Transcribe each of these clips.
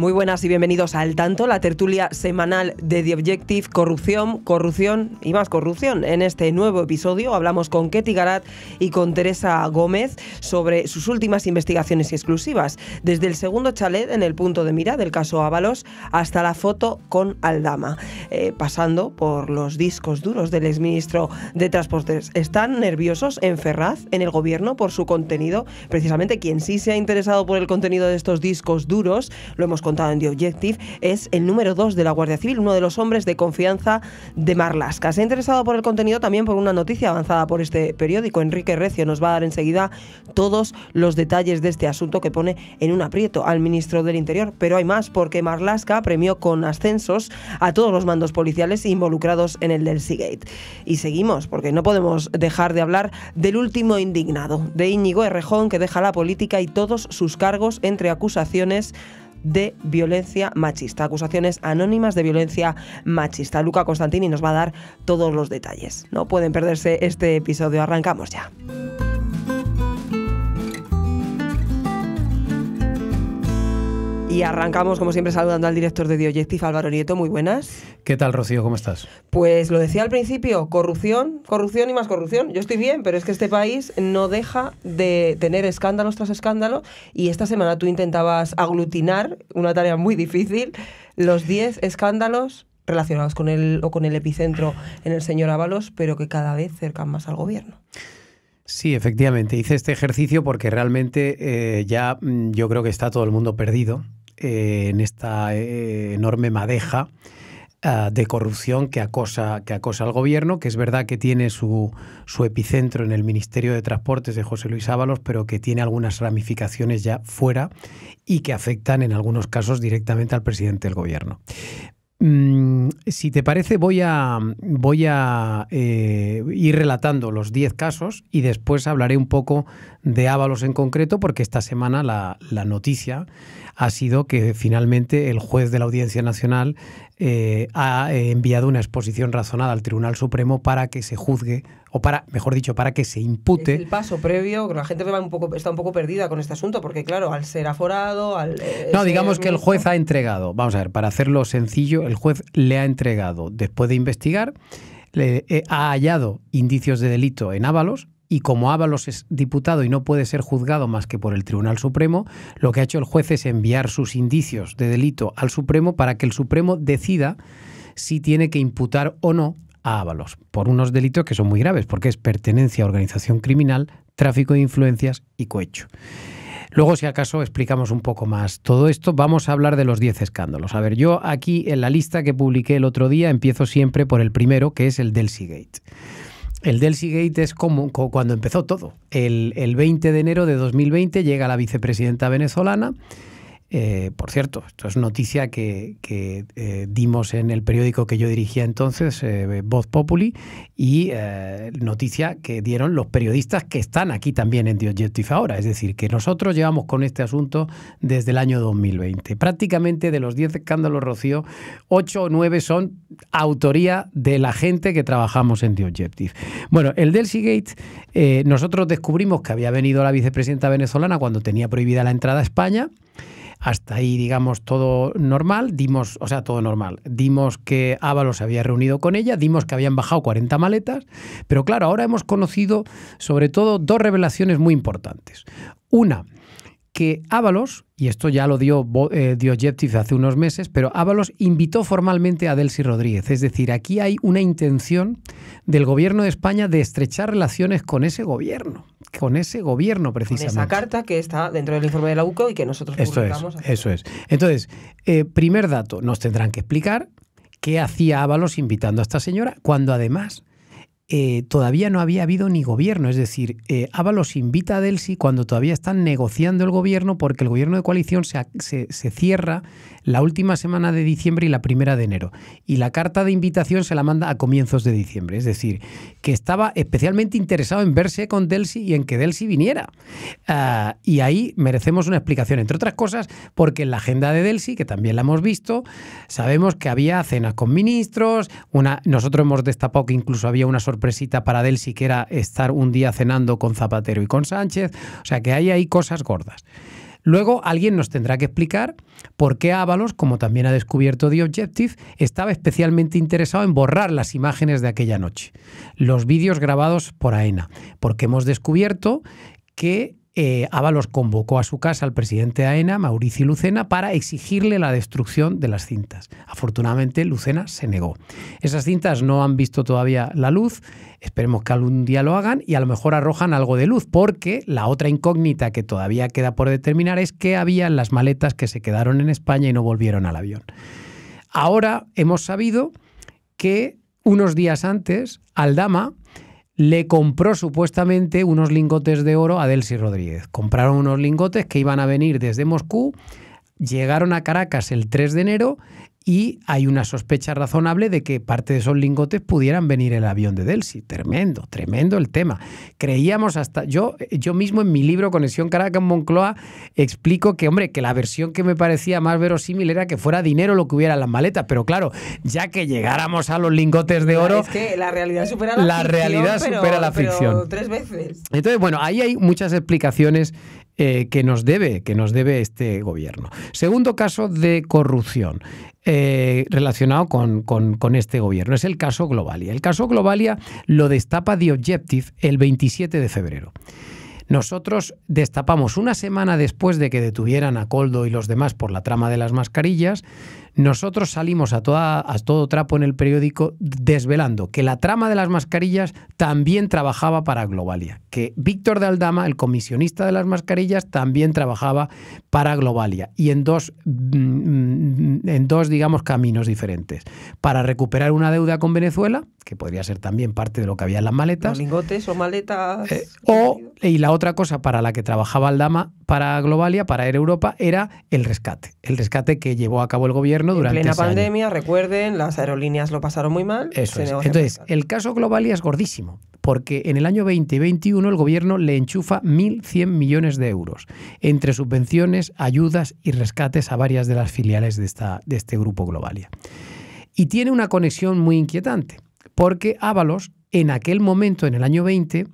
Muy buenas y bienvenidos al tanto, la tertulia semanal de The Objective, corrupción, corrupción y más corrupción. En este nuevo episodio hablamos con Ketty Garat y con Teresa Gómez sobre sus últimas investigaciones exclusivas, desde el segundo chalet en el punto de mira del caso Ábalos hasta la foto con Aldama, eh, pasando por los discos duros del exministro de Transportes. Están nerviosos en Ferraz, en el gobierno, por su contenido. Precisamente quien sí se ha interesado por el contenido de estos discos duros, lo hemos contado en The Objective, es el número dos de la Guardia Civil, uno de los hombres de confianza de Marlaska. Se ha interesado por el contenido también por una noticia avanzada por este periódico. Enrique Recio nos va a dar enseguida todos los detalles de este asunto que pone en un aprieto al ministro del Interior. Pero hay más, porque Marlaska premió con ascensos a todos los mandos policiales involucrados en el del Seagate. Y seguimos, porque no podemos dejar de hablar del último indignado, de Íñigo Errejón, que deja la política y todos sus cargos entre acusaciones de violencia machista, acusaciones anónimas de violencia machista. Luca Constantini nos va a dar todos los detalles. No pueden perderse este episodio, arrancamos ya. Y arrancamos, como siempre, saludando al director de Diojectif, Álvaro Nieto. Muy buenas. ¿Qué tal, Rocío? ¿Cómo estás? Pues lo decía al principio, corrupción, corrupción y más corrupción. Yo estoy bien, pero es que este país no deja de tener escándalos tras escándalo. Y esta semana tú intentabas aglutinar, una tarea muy difícil, los 10 escándalos relacionados con el, o con el epicentro en el señor Ábalos, pero que cada vez cercan más al gobierno. Sí, efectivamente. Hice este ejercicio porque realmente eh, ya mm, yo creo que está todo el mundo perdido. Eh, en esta eh, enorme madeja ah, de corrupción que acosa, que acosa al gobierno, que es verdad que tiene su, epicentro en el Ministerio de Transportes de José Luis Ábalos, pero que tiene algunas ramificaciones ya fuera y que afectan en algunos casos directamente al presidente del gobierno. Mm, si te parece, voy a, eh, ir relatando los 10 casos y después hablaré un poco de Ábalos en concreto, porque esta semana la noticia ha sido que finalmente el juez de la Audiencia Nacional eh, ha eh, enviado una exposición razonada al Tribunal Supremo para que se juzgue, o para, mejor dicho, para que se impute. el paso previo, la gente está un poco perdida con este asunto, porque claro, al ser aforado, eh, no, digamos que el juez ha entregado, vamos a ver, para hacerlo sencillo, el juez le ha entregado, después de investigar, le, ha hallado indicios de delito en Ávalos y como Ábalos es diputado y no puede ser juzgado más que por el Tribunal Supremo, lo que ha hecho el juez es enviar sus indicios de delito al Supremo para que el Supremo decida si tiene que imputar o no a Ábalos por unos delitos que son muy graves, porque es pertenencia a organización criminal, tráfico de influencias y cohecho. Luego, si acaso, explicamos un poco más todo esto. Vamos a hablar de los 10 escándalos. A ver, yo aquí en la lista que publiqué el otro día empiezo siempre por el primero, que es el del Gate. El Delcy Gate es como, cuando empezó todo. El, el, 20 de enero de 2020 llega la vicepresidenta venezolana eh, por cierto, esto es noticia que, eh, dimos en el periódico que yo dirigía entonces, eh, Voz Populi, y noticia que dieron los periodistas que están aquí también en The Objective ahora. Es decir, que nosotros llevamos con este asunto desde el año 2020. Prácticamente de los 10 escándalos Rocío, 8 o 9 son autoría de la gente que trabajamos en The Objective. Bueno, el Delcy nosotros descubrimos que había venido la vicepresidenta venezolana cuando tenía prohibida la entrada a España. Hasta ahí, digamos, todo normal. Dimos, o sea, todo normal. Dimos que Ábalos se había reunido con ella, dimos que habían bajado 40 maletas, pero claro, ahora hemos conocido sobre todo dos revelaciones muy importantes. Una, que Ábalos, y esto ya lo dio eh, dio hace unos meses, pero Ábalos invitó formalmente a Delcy Rodríguez. Es decir, aquí hay una intención del gobierno de España de estrechar relaciones con ese gobierno, con ese gobierno precisamente. Con esa carta que está dentro del informe de la UCO y que nosotros publicamos. Esto es, eso es. Entonces, eh, primer dato, nos tendrán que explicar qué hacía Ábalos invitando a esta señora, cuando además eh, todavía no había habido ni gobierno. Es decir, eh, Ábalos invita a Delsi cuando todavía están negociando el gobierno porque el gobierno de coalición se, se, cierra la última semana de diciembre y la primera de enero. Y la carta de invitación se la manda a comienzos de diciembre. Es decir, que estaba especialmente interesado en verse con Delsi y en que Delsi viniera. Ah, y ahí merecemos una explicación, entre otras cosas, porque en la agenda de Delsi, que también la hemos visto, sabemos que había cenas con ministros, una, nosotros hemos destapado que incluso había una sorpresa presita para él siquiera estar un día cenando con Zapatero y con Sánchez. O sea que ahí cosas gordas. Luego alguien nos tendrá que explicar por qué Ábalos, como también ha descubierto The Objective, estaba especialmente interesado en borrar las imágenes de aquella noche, los vídeos grabados por AENA, porque hemos descubierto que eh, Ábalos convocó a su casa al presidente de AENA, Mauricio Lucena, para exigirle la destrucción de las cintas. Afortunadamente, Lucena se negó. Esas cintas no han visto todavía la luz, esperemos que algún día lo hagan y a lo mejor arrojan algo de luz, porque la otra incógnita que todavía queda por determinar es qué había en las maletas que se quedaron en España y no volvieron al avión. Ahora hemos sabido que unos días antes, Aldama, le compró supuestamente unos lingotes de oro a Delcy Rodríguez. Compraron unos lingotes que iban a venir desde Moscú llegaron a Caracas el 3 de enero y hay una sospecha razonable de que parte de esos lingotes pudieran venir el avión de Delsi. Tremendo, tremendo el tema. Creíamos hasta yo yo mismo en mi libro Conexión Caracas Moncloa explico que hombre, que la versión que me parecía más verosímil era que fuera dinero lo que hubiera en las maletas, pero claro, ya que llegáramos a los lingotes de oro, es que la realidad supera la, la realidad supera la ficción. tres veces. Entonces, bueno, ahí hay muchas explicaciones eh, que nos debe, que nos debe este gobierno. Segundo caso de corrupción. Eh, relacionado con, con, este gobierno. Es el caso Globalia. El caso Globalia lo destapa The Objective el 27 de febrero. Nosotros destapamos una semana después de que detuvieran a Coldo y los demás por la trama de las mascarillas, nosotros salimos a, a todo trapo en el periódico desvelando que la trama de las mascarillas también trabajaba para Globalia, que Víctor de Aldama, el comisionista de las mascarillas, también trabajaba para Globalia y en dos, mm, en dos digamos, caminos diferentes. Para recuperar una deuda con Venezuela, que podría ser también parte de lo que había en las maletas. Lingotes o maletas. Eh, o, y la otra cosa para la que trabajaba Aldama para Globalia, para Air Europa, era el rescate. El rescate que llevó a cabo el gobierno en plena pandemia, recuerden, las aerolíneas lo pasaron muy mal. Entonces, el caso Globalia es gordísimo, porque en el año 2021 el gobierno le enchufa 1.100 millones de euros entre subvenciones, ayudas y rescates a varias de las filiales de, esta, de este grupo Globalia. Y tiene una conexión muy inquietante, porque Ábalos en aquel momento, en el año 20,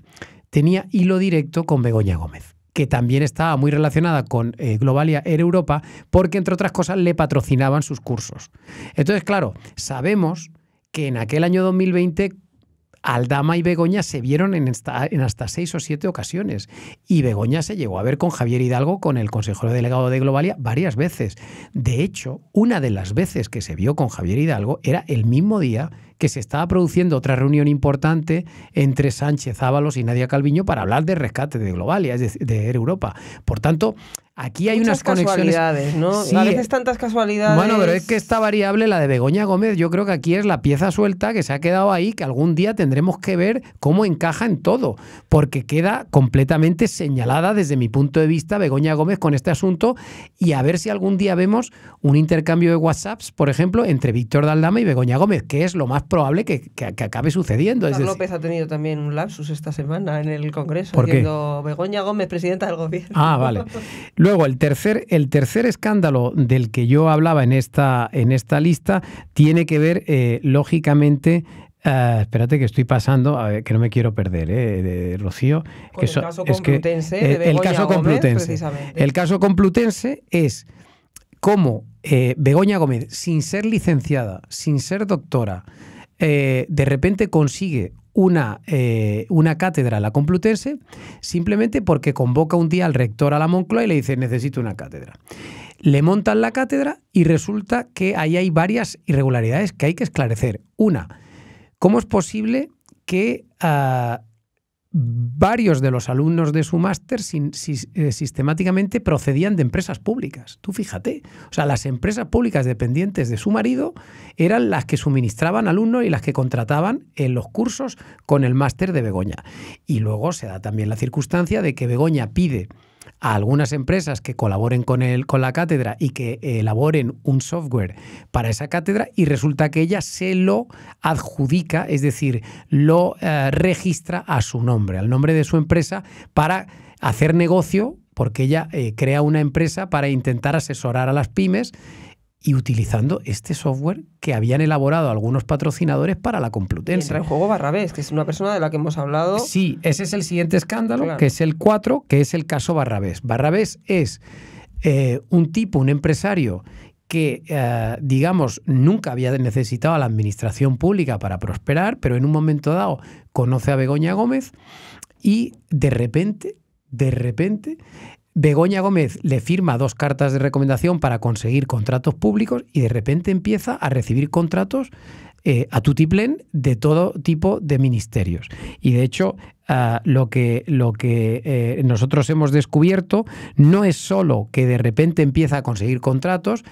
tenía hilo directo con Begoña Gómez que también estaba muy relacionada con eh, Globalia Air Europa, porque entre otras cosas le patrocinaban sus cursos. Entonces, claro, sabemos que en aquel año 2020 Aldama y Begoña se vieron en, en, hasta seis o siete ocasiones. Y Begoña se llegó a ver con Javier Hidalgo, con el consejero delegado de Globalia, varias veces. De hecho, una de las veces que se vio con Javier Hidalgo era el mismo día que se estaba produciendo otra reunión importante entre Sánchez Ábalos y Nadia Calviño para hablar de rescate de Globalia, es decir, de Europa. Por tanto, Aquí hay unas conexiones. Casualidades, ¿no? a veces tantas casualidades. Bueno, pero es que esta variable, la de Begoña Gómez, yo creo que aquí es la pieza suelta que se ha quedado ahí, que algún día tendremos que ver cómo encaja en todo, porque queda completamente señalada desde mi punto de vista Begoña Gómez con este asunto y a ver si algún día vemos un intercambio de WhatsApps, por ejemplo, entre Víctor Daldama y Begoña Gómez, que es lo más probable que, acabe sucediendo. López ha tenido también un lapsus esta semana en el Congreso, ¿Por diciendo Begoña Gómez, presidenta del gobierno. Ah, vale. Luego, el tercer, el tercer escándalo del que yo hablaba en esta, en esta lista tiene que ver, eh, lógicamente, eh, espérate que estoy pasando, a ver, que no me quiero perder, eh, Rocío. el, caso el caso complutense. el caso complutense es como Begoña Gómez, sin ser licenciada, sin ser doctora, eh, de repente consigue una, eh, una cátedra a la Complutense simplemente porque convoca un día al rector a la Moncloa y le dice necesito una cátedra. Le montan la cátedra y resulta que ahí hay varias irregularidades que hay que esclarecer. Una, ¿cómo es posible que ah, varios de los alumnos de su máster eh, sistemáticamente procedían de empresas públicas. Tú fíjate, o sea, las empresas públicas dependientes de su marido eran las que suministraban alumnos y las que contrataban en los cursos con el máster de Begoña. Y luego se da también la circunstancia de que Begoña pide a algunas empresas que colaboren con, el, con la cátedra y que elaboren un software para esa cátedra y resulta que ella se lo adjudica, es decir, lo eh, registra a su nombre, al nombre de su empresa, para hacer negocio, porque ella eh, crea una empresa para intentar asesorar a las pymes y utilizando este software que habían elaborado algunos patrocinadores para la Complutense. Y entra en juego Barrabés, que es una persona de la que hemos hablado. Sí, ese es el siguiente escándalo, que es el 4, que es el caso Barrabés. Barrabés es eh, un tipo, un empresario que, eh, digamos, nunca había necesitado a la administración pública para prosperar, pero en un momento dado conoce a Begoña Gómez y de repente, de repente, Begoña Gómez le firma dos cartas de recomendación para conseguir contratos públicos y de repente empieza a recibir contratos eh, a tutiplén de todo tipo de ministerios. Y de hecho, Ah, lo que, lo que eh, nosotros hemos descubierto no es solo que de repente empieza a conseguir contratos,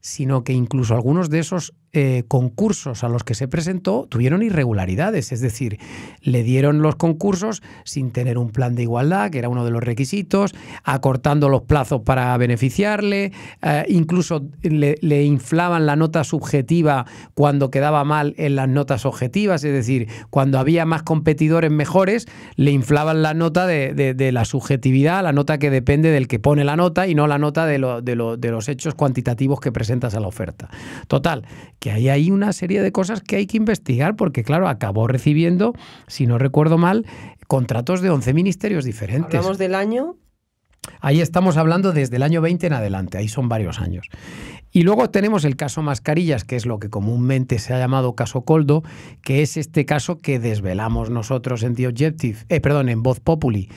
sino que incluso algunos de esos eh, concursos a los que se presentó tuvieron irregularidades, es decir, le dieron los concursos sin tener un plan de igualdad, que era uno de los requisitos, acortando los plazos para beneficiarle, eh, incluso le, inflaban la nota subjetiva cuando quedaba mal en las notas objetivas, es decir, cuando había más competidores mejores, le inflaban la nota de, la subjetividad, la nota que depende del que pone la nota y no la nota de, de, los hechos cuantitativos que presentas a la oferta. Total, que ahí hay una serie de cosas que hay que investigar porque, claro, acabó recibiendo, si no recuerdo mal, contratos de 11 ministerios diferentes. Hablamos del año Ahí estamos hablando desde el año 20 en adelante, ahí son varios años. Y luego tenemos el caso mascarillas, que es lo que comúnmente se ha llamado caso Coldo, que es este caso que desvelamos nosotros en The Objective, eh, perdón, en Voz Populi,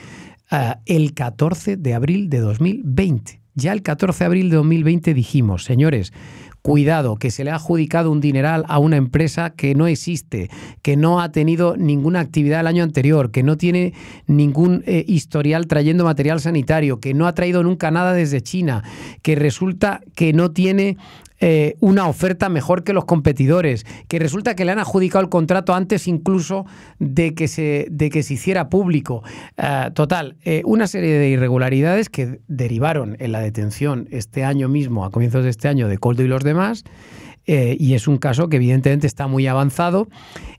eh, el 14 de abril de 2020. Ya el 14 de abril de 2020 dijimos, señores, cuidado, que se le ha adjudicado un dineral a una empresa que no existe, que no ha tenido ninguna actividad el año anterior, que no tiene ningún eh, historial trayendo material sanitario, que no ha traído nunca nada desde China, que resulta que no tiene eh, una oferta mejor que los competidores, que resulta que le han adjudicado el contrato antes incluso de que se, de que se hiciera público. Eh, total, eh, una serie de irregularidades que derivaron en la detención este año mismo, a comienzos de este año, de Coldo y los demás. Eh, y es un caso que evidentemente está muy avanzado,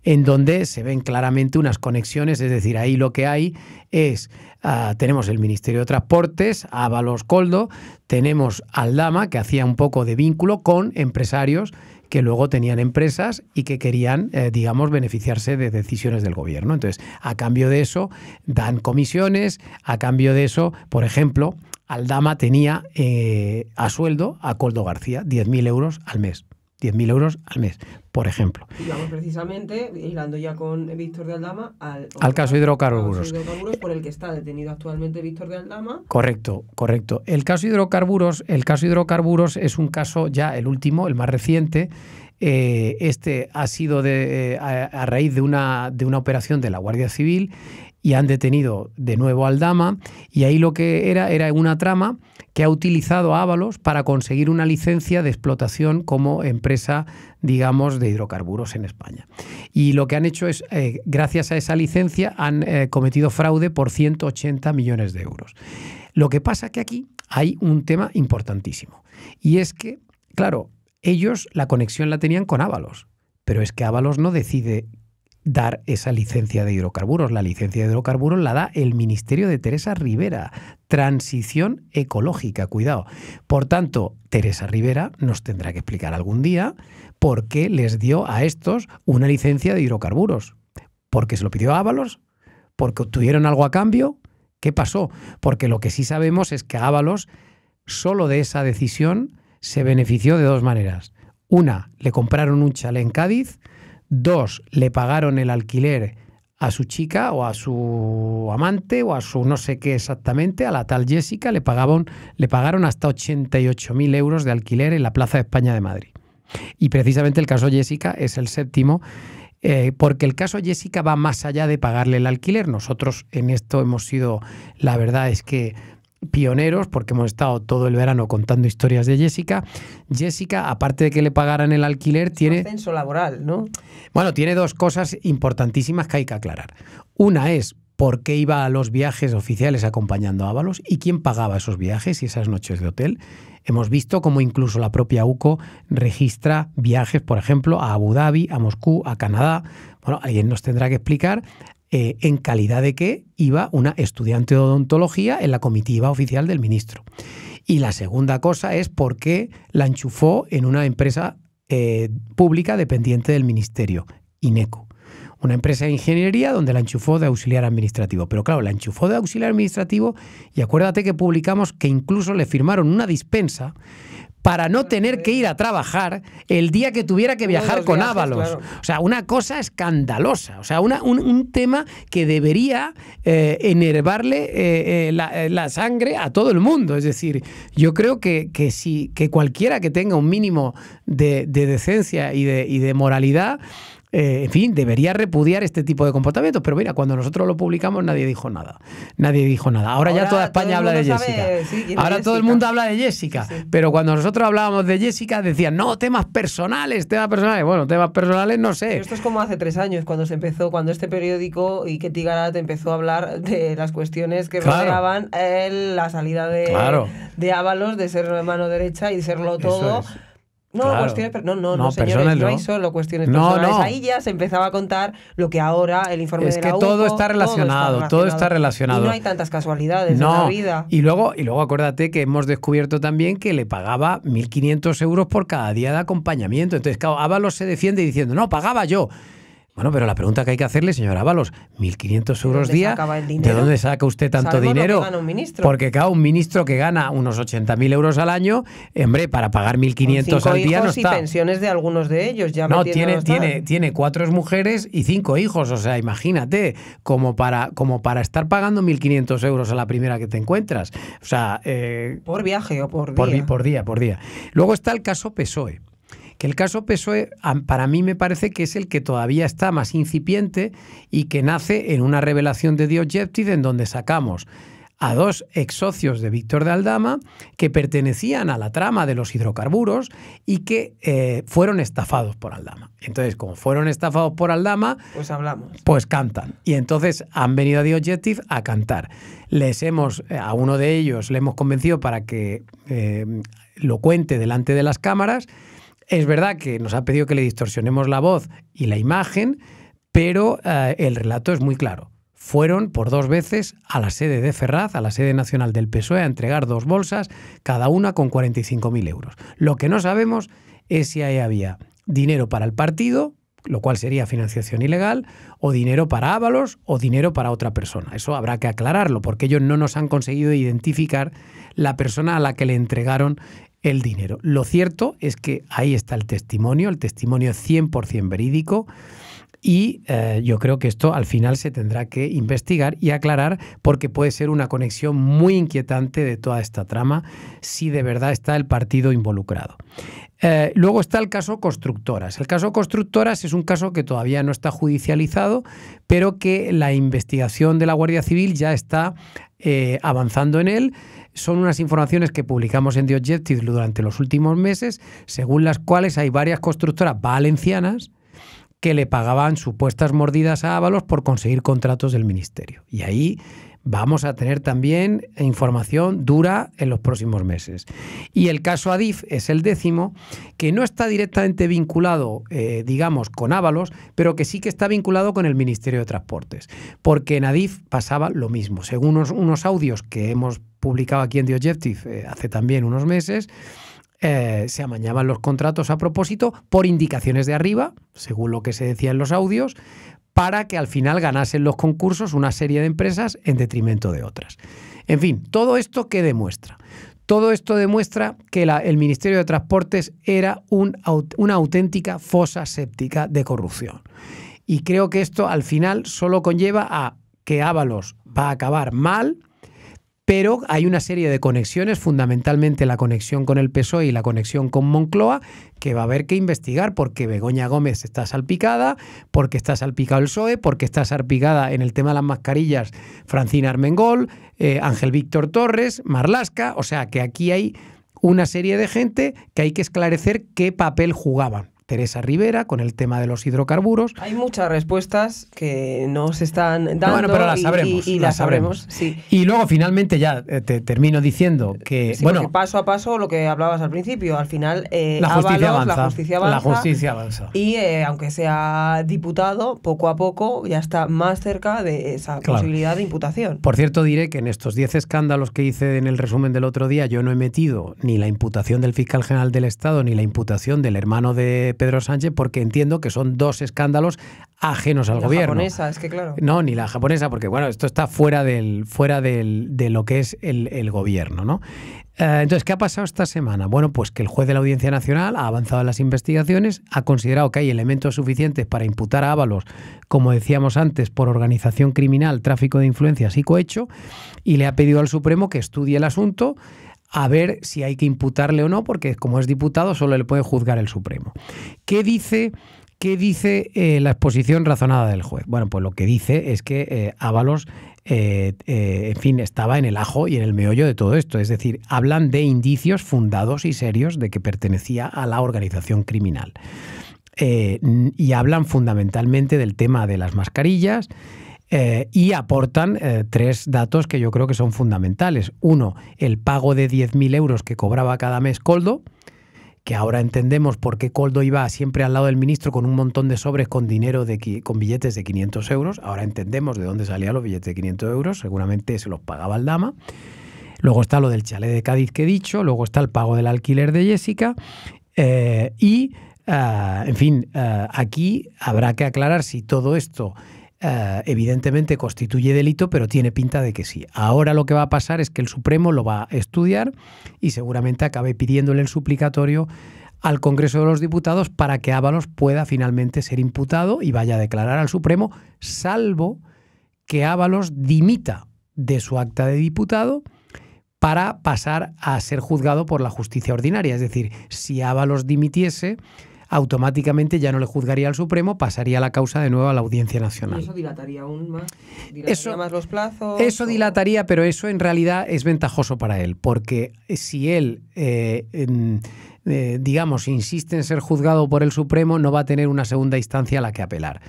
en donde se ven claramente unas conexiones, es decir, ahí lo que hay es, ah, tenemos el Ministerio de Transportes, Ábalos Coldo, tenemos Aldama, que hacía un poco de vínculo con empresarios que luego tenían empresas y que querían, eh, digamos, beneficiarse de decisiones del gobierno. Entonces, a cambio de eso, dan comisiones, a cambio de eso, por ejemplo, Aldama tenía eh, a sueldo a Coldo García 10.000 euros al mes. 10.000 euros al mes, por ejemplo. Y vamos precisamente, hablando ya con Víctor de Aldama, al, al caso hidrocarburos. hidrocarburos. Por el que está detenido actualmente Víctor de Aldama. Correcto, correcto. El caso hidrocarburos, el caso hidrocarburos es un caso ya el último, el más reciente. Eh, este ha sido eh, a, a, raíz de una, de una operación de la Guardia Civil y han detenido de nuevo al Dama y ahí lo que era era una trama que ha utilizado Ávalos Ábalos para conseguir una licencia de explotación como empresa, digamos, de hidrocarburos en España. Y lo que han hecho es, eh, gracias a esa licencia, han eh, cometido fraude por 180 millones de euros. Lo que pasa que aquí hay un tema importantísimo y es que, claro, ellos la conexión la tenían con Ábalos, pero es que Ábalos no decide dar esa licencia de hidrocarburos. La licencia de hidrocarburos la da el Ministerio de Teresa Rivera. Transición ecológica, cuidado. Por tanto, Teresa Rivera nos tendrá que explicar algún día por qué les dio a estos una licencia de hidrocarburos. ¿Porque se lo pidió a Ábalos? ¿Porque obtuvieron algo a cambio? ¿Qué pasó? Porque lo que sí sabemos es que Ábalos solo de esa decisión se benefició de dos maneras. Una, le compraron un chalet en Cádiz Dos, le pagaron el alquiler a su chica o a su amante o a su no sé qué exactamente, a la tal Jessica, le, pagaban, le pagaron hasta 88.000 euros de alquiler en la Plaza de España de Madrid. Y precisamente el caso Jessica es el séptimo, eh, porque el caso Jessica va más allá de pagarle el alquiler. Nosotros en esto hemos sido, la verdad es que pioneros porque hemos estado todo el verano contando historias de Jessica. Jessica, aparte de que le pagaran el alquiler, tiene... censo laboral, ¿no? Bueno, tiene dos cosas importantísimas que hay que aclarar. Una es por qué iba a los viajes oficiales acompañando a Ábalos y quién pagaba esos viajes y esas noches de hotel. Hemos visto cómo incluso la propia UCO registra viajes, por ejemplo, a Abu Dhabi, a Moscú, a Canadá. Bueno, alguien nos tendrá que explicar eh, en calidad de que iba una estudiante de odontología en la comitiva oficial del ministro. Y la segunda cosa es por qué la enchufó en una empresa eh, pública dependiente del ministerio, INECO. Una empresa de ingeniería donde la enchufó de auxiliar administrativo. Pero claro, la enchufó de auxiliar administrativo y acuérdate que publicamos que incluso le firmaron una dispensa para no tener que ir a trabajar el día que tuviera que viajar con Ávalos, Ábalos. O sea, una cosa escandalosa. O sea, un, tema que debería eh, enervarle eh, eh, la, sangre a todo el mundo. Es decir, yo creo que, que, que cualquiera que tenga un mínimo de, decencia y de, y de moralidad eh, en fin, debería repudiar este tipo de comportamientos. Pero mira, cuando nosotros lo publicamos nadie dijo nada. Nadie dijo nada. Ahora, ya toda España habla de Jessica. Ahora todo el mundo habla de Jessica. Pero cuando nosotros hablábamos de Jessica decían, no, temas personales, temas personales. Bueno, temas personales no sé. esto es como hace tres años, cuando se empezó, cuando este periódico y que empezó a hablar de las cuestiones que claro. rodeaban la salida de, Ávalos, de Ábalos, de ser mano derecha y de serlo todo. No, no, no, no, señores, no hay solo cuestiones personales. Ahí ya se empezaba a contar lo que ahora el informe es de la Es que todo está relacionado, todo está relacionado. no hay tantas casualidades en la vida. Y luego, y luego acuérdate que hemos descubierto también que le pagaba 1.500 euros por cada día de acompañamiento. Entonces, claro, Ábalos se defiende diciendo, no, pagaba yo. Bueno, pero la pregunta que hay que hacerle, señora Ábalos, 1.500 euros día, ¿de dónde saca usted tanto dinero? Porque cada un ministro que gana unos 80.000 euros al año, hombre, para pagar 1.500 al día no está. y pensiones de algunos de ellos, ya No, tiene, tiene, tiene cuatro mujeres y cinco hijos, o sea, imagínate, como para, como para estar pagando 1.500 euros a la primera que te encuentras. O sea... Eh, por viaje o por día. por día, por día. Luego está el caso PSOE que el caso PSOE para mí me parece que es el que todavía está más incipiente y que nace en una revelación de The Objective en donde sacamos a dos ex socios de Víctor de Aldama que pertenecían a la trama de los hidrocarburos y que eh, fueron estafados por Aldama. Entonces, como fueron estafados por Aldama, pues hablamos. Pues cantan. Y entonces han venido a The Objective a cantar. Les hemos, eh, a uno de ellos le hemos convencido para que eh, lo cuente delante de las cámaras es verdad que nos ha pedido que le distorsionemos la voz y la imagen, pero eh, el relato es muy claro. Fueron por dos veces a la sede de Ferraz, a la sede nacional del PSOE, a entregar dos bolsas, cada una con 45.000 euros. Lo que no sabemos es si ahí había dinero para el partido, lo cual sería financiación ilegal, o dinero para Ábalos o dinero para otra persona. Eso habrá que aclararlo, porque ellos no nos han conseguido identificar la persona a la que le entregaron el dinero. Lo cierto es que ahí está el testimonio, el testimonio 100% verídico. Y eh, yo creo que esto al final se tendrá que investigar y aclarar porque puede ser una conexión muy inquietante de toda esta trama si de verdad está el partido involucrado. Eh, luego está el caso Constructoras. El caso Constructoras es un caso que todavía no está judicializado, pero que la investigación de la Guardia Civil ya está eh, avanzando en él son unas informaciones que publicamos en The Objective durante los últimos meses, según las cuales hay varias constructoras valencianas que le pagaban supuestas mordidas a Ábalos por conseguir contratos del ministerio. Y ahí vamos a tener también información dura en los próximos meses. Y el caso Adif es el décimo, que no está directamente vinculado, eh, digamos, con Ábalos, pero que sí que está vinculado con el Ministerio de Transportes. Porque en Adif pasaba lo mismo. Según unos, audios que hemos publicado aquí en The Objective eh, hace también unos meses, eh, se amañaban los contratos a propósito por indicaciones de arriba, según lo que se decía en los audios, para que al final ganasen los concursos una serie de empresas en detrimento de otras. En fin, todo esto que demuestra. Todo esto demuestra que el Ministerio de Transportes era una auténtica fosa séptica de corrupción. Y creo que esto al final solo conlleva a que Ábalos va a acabar mal, pero hay una serie de conexiones, fundamentalmente la conexión con el PSOE y la conexión con Moncloa, que va a haber que investigar porque Begoña Gómez está salpicada, porque está salpicado el PSOE, porque está salpicada en el tema de las mascarillas Francina Armengol, eh, Ángel Víctor Torres, Marlasca, o sea que aquí hay una serie de gente que hay que esclarecer qué papel jugaban. Teresa Rivera con el tema de los hidrocarburos. Hay muchas respuestas que nos están dando. pero las sabremos. Y, las sabremos, sí. Y luego finalmente ya eh, te termino diciendo que. bueno, paso a paso lo que hablabas al principio, al final. Eh, la, justicia avanza, la justicia avanza. Y eh, aunque sea diputado, poco a poco ya está más cerca de esa posibilidad de imputación. Por cierto, diré que en estos 10 escándalos que hice en el resumen del otro día, yo no he metido ni la imputación del fiscal general del Estado ni la imputación del hermano de Pedro Sánchez, porque entiendo que son dos escándalos ajenos al la gobierno. japonesa, es que claro. No, ni la japonesa, porque bueno, esto está fuera, del, fuera de lo que es el, gobierno, ¿no? Eh, entonces, ¿qué ha pasado esta semana? Bueno, pues que el juez de la Audiencia Nacional ha avanzado en las investigaciones, ha considerado que hay elementos suficientes para imputar a Ábalos, como decíamos antes, por organización criminal, tráfico de influencias y cohecho, y le ha pedido al Supremo que estudie el asunto, a ver si hay que imputarle o no, porque como es diputado solo le puede juzgar el Supremo. ¿Qué dice ¿Qué dice eh, la exposición razonada del juez? Bueno, pues lo que dice es que eh, Ábalos, eh, en fin, estaba en el ajo y en el meollo de todo esto. Es decir, hablan de indicios fundados y serios de que pertenecía a la organización criminal. y hablan fundamentalmente del tema de las mascarillas eh, y aportan eh, tres datos que yo creo que son fundamentales. Uno, el pago de 10.000 euros que cobraba cada mes Coldo, que ahora entendemos por qué Coldo iba siempre al lado del ministro con un montón de sobres con dinero, de, con billetes de 500 euros. Ahora entendemos de dónde salían los billetes de 500 euros, seguramente se los pagaba el Dama. Luego está lo del chalet de Cádiz que he dicho, luego está el pago del alquiler de Jessica eh, y, en fin, aquí habrá que aclarar si todo esto eh, evidentemente constituye delito, pero tiene pinta de que sí. Ahora lo que va a pasar es que el Supremo lo va a estudiar y seguramente acabe pidiéndole el suplicatorio al Congreso de los Diputados para que Ábalos pueda finalmente ser imputado y vaya a declarar al Supremo, salvo que Ábalos dimita de su acta de diputado para pasar a ser juzgado por la justicia ordinaria. Es decir, si Ábalos dimitiese, automáticamente ya no le juzgaría al Supremo, pasaría la causa de nuevo a la Audiencia Nacional. eso dilataría aún más, los plazos. Eso dilataría, pero eso en realidad es ventajoso para él, porque si él, eh, eh, digamos, insiste en ser juzgado por el Supremo, no va a tener una segunda instancia a la que apelar.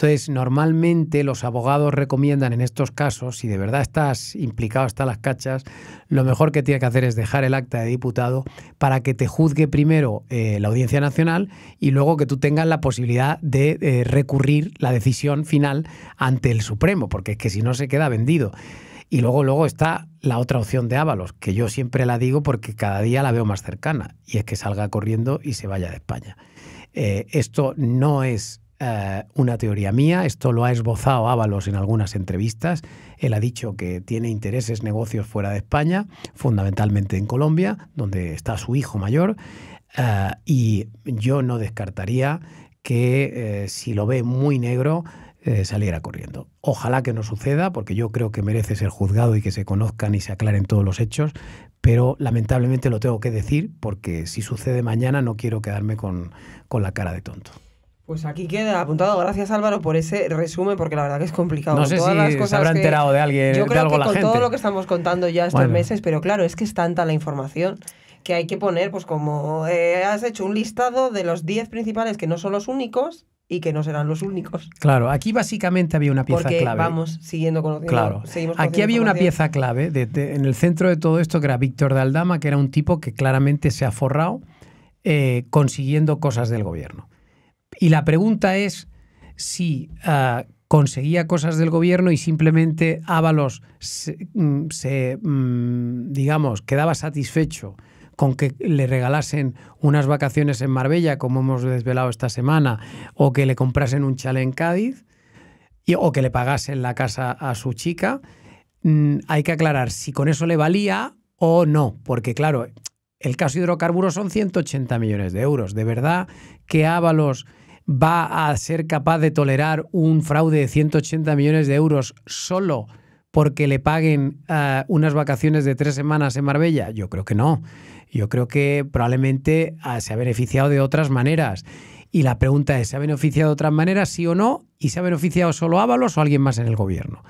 Entonces, normalmente los abogados recomiendan en estos casos, si de verdad estás implicado hasta las cachas, lo mejor que tiene que hacer es dejar el acta de diputado para que te juzgue primero eh, la Audiencia Nacional y luego que tú tengas la posibilidad de eh, recurrir la decisión final ante el Supremo, porque es que si no se queda vendido. Y luego, luego está la otra opción de Ábalos, que yo siempre la digo porque cada día la veo más cercana, y es que salga corriendo y se vaya de España. Eh, esto no es eh, una teoría mía, esto lo ha esbozado Ábalos en algunas entrevistas, él ha dicho que tiene intereses, negocios fuera de España, fundamentalmente en Colombia, donde está su hijo mayor, eh, y yo no descartaría que eh, si lo ve muy negro, saliera corriendo. Ojalá que no suceda, porque yo creo que merece ser juzgado y que se conozcan y se aclaren todos los hechos, pero lamentablemente lo tengo que decir, porque si sucede mañana no quiero quedarme con la cara de tonto. Pues aquí queda apuntado. Gracias Álvaro por ese resumen, porque la verdad que es complicado. No sé se habrá enterado de alguien. Yo creo que la con todo lo que estamos contando ya estos meses, pero claro, es que es tanta la información que hay que poner, pues como eh, has hecho un listado de los 10 principales que no son los únicos y que no serán los únicos. Claro, aquí básicamente había una pieza clave. Vamos siguiendo con Claro, aquí había una pieza clave en el centro de todo esto que era Víctor de Aldama, que era un tipo que claramente se ha forrado eh, consiguiendo cosas del gobierno y la pregunta es si ah, conseguía cosas del gobierno y simplemente Ábalos se, mm, mm, digamos, quedaba satisfecho con que le regalasen unas vacaciones en Marbella, como hemos desvelado esta semana, o que le comprasen un chale en Cádiz, o que le pagasen la casa a su chica, mm, hay que aclarar si con eso le valía o no, porque claro, el caso hidrocarburos son 180 millones de euros. De verdad que Ábalos va a ser capaz de tolerar un fraude de 180 millones de euros solo porque le paguen eh, unas vacaciones de tres semanas en Marbella? Yo creo que no. Yo creo que probablemente eh, se ha beneficiado de otras maneras. Y la pregunta es, ¿se ha beneficiado de otras maneras, sí o no? ¿Y se ha beneficiado solo Ábalos o alguien más en el gobierno?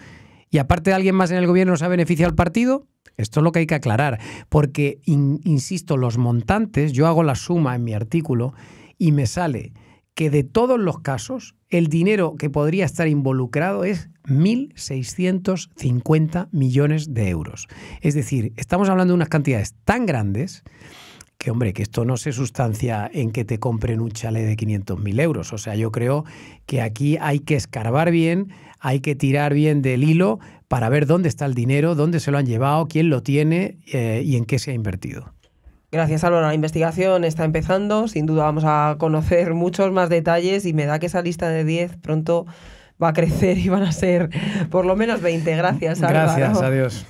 Y aparte de alguien más en el gobierno, ¿se ha beneficiado el partido? Esto es lo que hay que aclarar, porque, insisto, los montantes, yo hago la suma en mi artículo y me sale que de todos los casos el dinero que podría estar involucrado es 1.650 millones de euros. Es decir, estamos hablando de unas cantidades tan grandes que, hombre, que esto no se sustancia en que te compren un chalet de 500.000 euros. O sea, yo creo que aquí hay que escarbar bien, hay que tirar bien del hilo para ver dónde está el dinero, dónde se lo han llevado, quién lo tiene eh, y en qué se ha invertido. Gracias Álvaro, la investigación está empezando, sin duda vamos a conocer muchos más detalles y me da que esa lista de 10 pronto va a crecer y van a ser por lo menos 20. Gracias Álvaro. Gracias, adiós.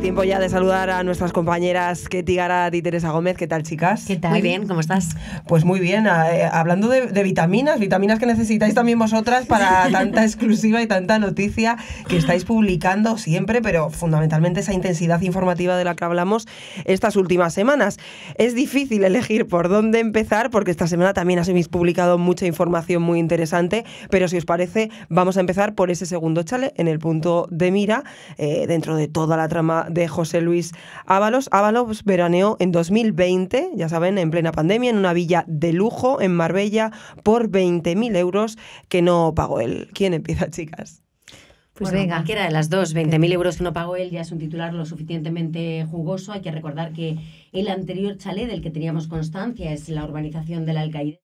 tiempo ya de saludar a nuestras compañeras Ketty Garat y Teresa Gómez. ¿Qué tal, chicas? Muy bien, ¿cómo estás? Pues muy bien. Eh, hablando de, vitaminas, vitaminas que necesitáis también vosotras para tanta exclusiva y tanta noticia que estáis publicando siempre, pero fundamentalmente esa intensidad informativa de la que hablamos estas últimas semanas. Es difícil elegir por dónde empezar, porque esta semana también habéis publicado mucha información muy interesante, pero si os parece, vamos a empezar por ese segundo chale en el punto de mira, eh, dentro de toda la trama de José Luis Ábalos. Ábalos veraneó en 2020, ya saben, en plena pandemia, en una villa de lujo en Marbella por 20.000 euros que no pagó él. ¿Quién empieza, chicas? Pues venga, venga. era de las dos, 20.000 euros que no pagó él ya es un titular lo suficientemente jugoso. Hay que recordar que el anterior chalet del que teníamos constancia es la urbanización del Alcaide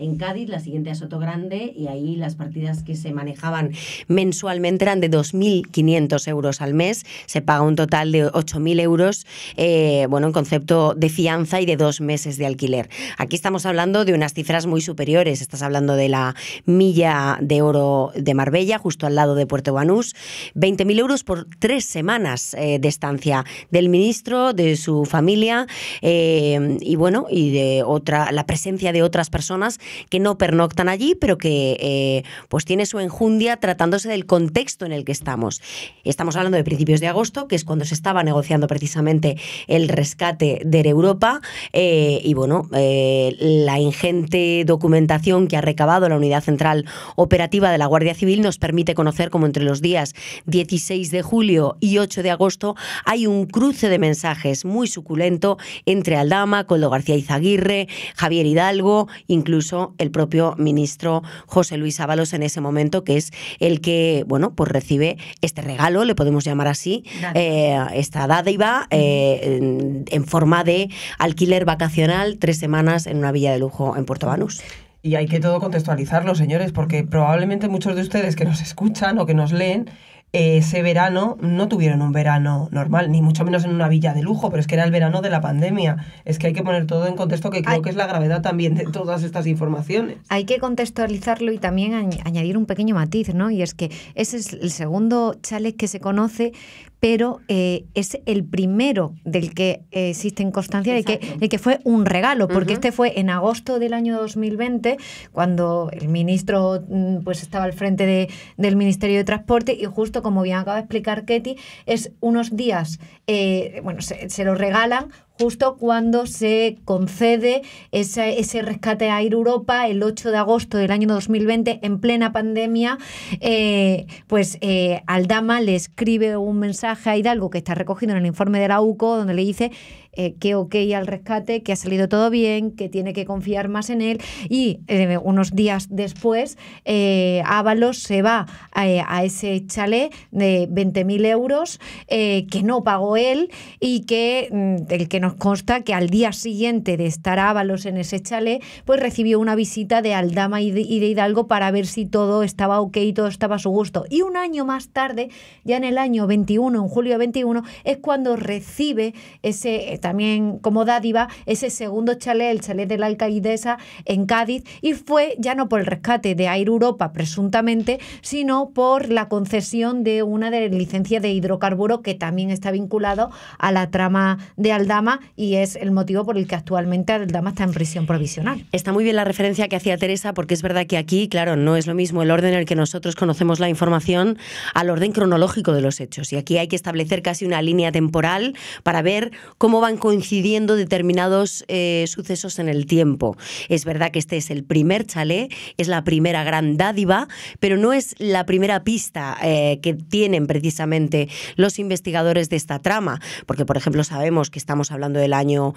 en Cádiz, la siguiente a Soto Grande y ahí las partidas que se manejaban mensualmente eran de 2.500 euros al mes. Se paga un total de 8.000 euros, eh, bueno, en concepto de fianza y de dos meses de alquiler. Aquí estamos hablando de unas cifras muy superiores. Estás hablando de la milla de oro de Marbella, justo al lado de Puerto Banús. 20.000 euros por tres semanas eh, de estancia del ministro, de su familia eh, y bueno, y de otra, la presencia de otras personas que no pernoctan allí, pero que eh, pues tiene su enjundia tratándose del contexto en el que estamos. Estamos hablando de principios de agosto, que es cuando se estaba negociando precisamente el rescate de Europa eh, y bueno, eh, la ingente documentación que ha recabado la Unidad Central Operativa de la Guardia Civil nos permite conocer cómo entre los días 16 de julio y 8 de agosto hay un cruce de mensajes muy suculento entre Aldama, Coldo García Izaguirre, Javier Hidalgo, incluso el propio ministro José Luis Ábalos en ese momento, que es el que, bueno, pues recibe este regalo, le podemos llamar así, eh, esta dádiva eh, en, forma de alquiler vacacional, tres semanas en una villa de lujo en Puerto Banús. Y hay que todo contextualizarlo, señores, porque probablemente muchos de ustedes que nos escuchan o que nos leen ese verano no tuvieron un verano normal, ni mucho menos en una villa de lujo, pero es que era el verano de la pandemia. Es que hay que poner todo en contexto, que creo que es la gravedad también de todas estas informaciones. Hay que contextualizarlo y también añadir un pequeño matiz, ¿no? Y es que ese es el segundo chalet que se conoce pero eh, es el primero del que eh, existe en constancia de que, que, fue un regalo, porque este fue en agosto del año 2020, cuando el ministro mm, pues, estaba al frente del Ministerio de Transporte y justo como bien acaba de explicar Ketty, es unos días, eh, bueno, se lo regalan justo cuando se concede ese, rescate a Air Europa el 8 de agosto del año 2020, en plena pandemia, eh, pues eh, Aldama le escribe un mensaje a Hidalgo que está recogido en el informe de la UCO, donde le dice eh, que ok al rescate, que ha salido todo bien, que tiene que confiar más en él. Y eh, unos días después, eh, Ábalos se va a, ese chalet de 20.000 euros que no pagó él y que mm, el que nos consta que al día siguiente de estar Ábalos en ese chalet, pues recibió una visita de Aldama y de, Hidalgo para ver si todo estaba ok, y todo estaba a su gusto. Y un año más tarde, ya en el año 21, en julio 21, es cuando recibe ese también como dádiva ese segundo chalet, el chalet de la alcaidesa en Cádiz, y fue ya no por el rescate de Air Europa, presuntamente, sino por la concesión de una de licencias de hidrocarburo que también está vinculado a la trama de Aldama y es el motivo por el que actualmente Aldama está en prisión provisional. Está muy bien la referencia que hacía Teresa, porque es verdad que aquí, claro, no es lo mismo el orden en el que nosotros conocemos la información al orden cronológico de los hechos. Y aquí hay que establecer casi una línea temporal para ver cómo van coincidiendo determinados eh, sucesos en el tiempo. Es verdad que este es el primer chalet, es la primera gran dádiva, pero no es la primera pista eh, que tienen precisamente los investigadores de esta trama, porque por ejemplo sabemos que estamos hablando del año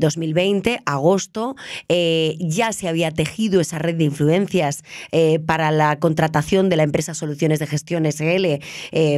2020, eh, agosto, ya se había tejido esa red de influencias para la contratación de la empresa Soluciones de Gestión SL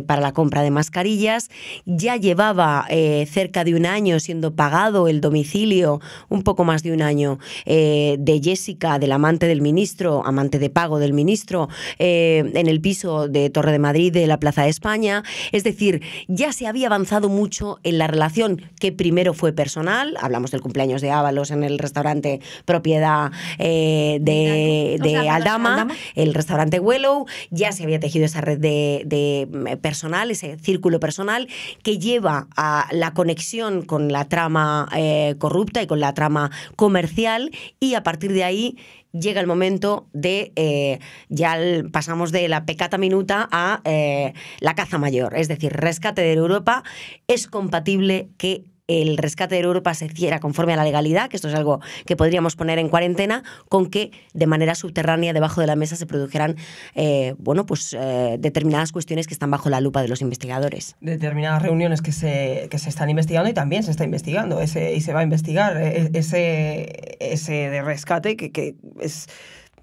para la compra de mascarillas, ya llevaba cerca de un año siendo pagado el domicilio un poco más de un año eh, de Jessica, del amante del ministro, amante de pago del ministro, eh, en el piso de Torre de Madrid de la Plaza de España. Es decir, ya se había avanzado mucho en la relación que primero fue personal, hablamos del cumpleaños de Ábalos en el restaurante propiedad eh, de, de Aldama, el restaurante Willow, ya se había tejido esa red de mm, personal, ese círculo personal que lleva a la conexión con la trama eh, corrupta y con la trama comercial y a partir de ahí llega el momento de, eh, ya pasamos de la pecata minuta a eh, la caza mayor, es decir, rescate de Europa, es compatible que el rescate de Europa se hiciera conforme a la legalidad, que esto es algo que podríamos poner en cuarentena, con que de manera subterránea, debajo de la mesa, se produjeran eh, bueno, pues, eh, determinadas cuestiones que están bajo la lupa de los investigadores. Determinadas reuniones que se, que se están investigando y también se está investigando ese, y se va a investigar e, ese, ese de rescate que, que es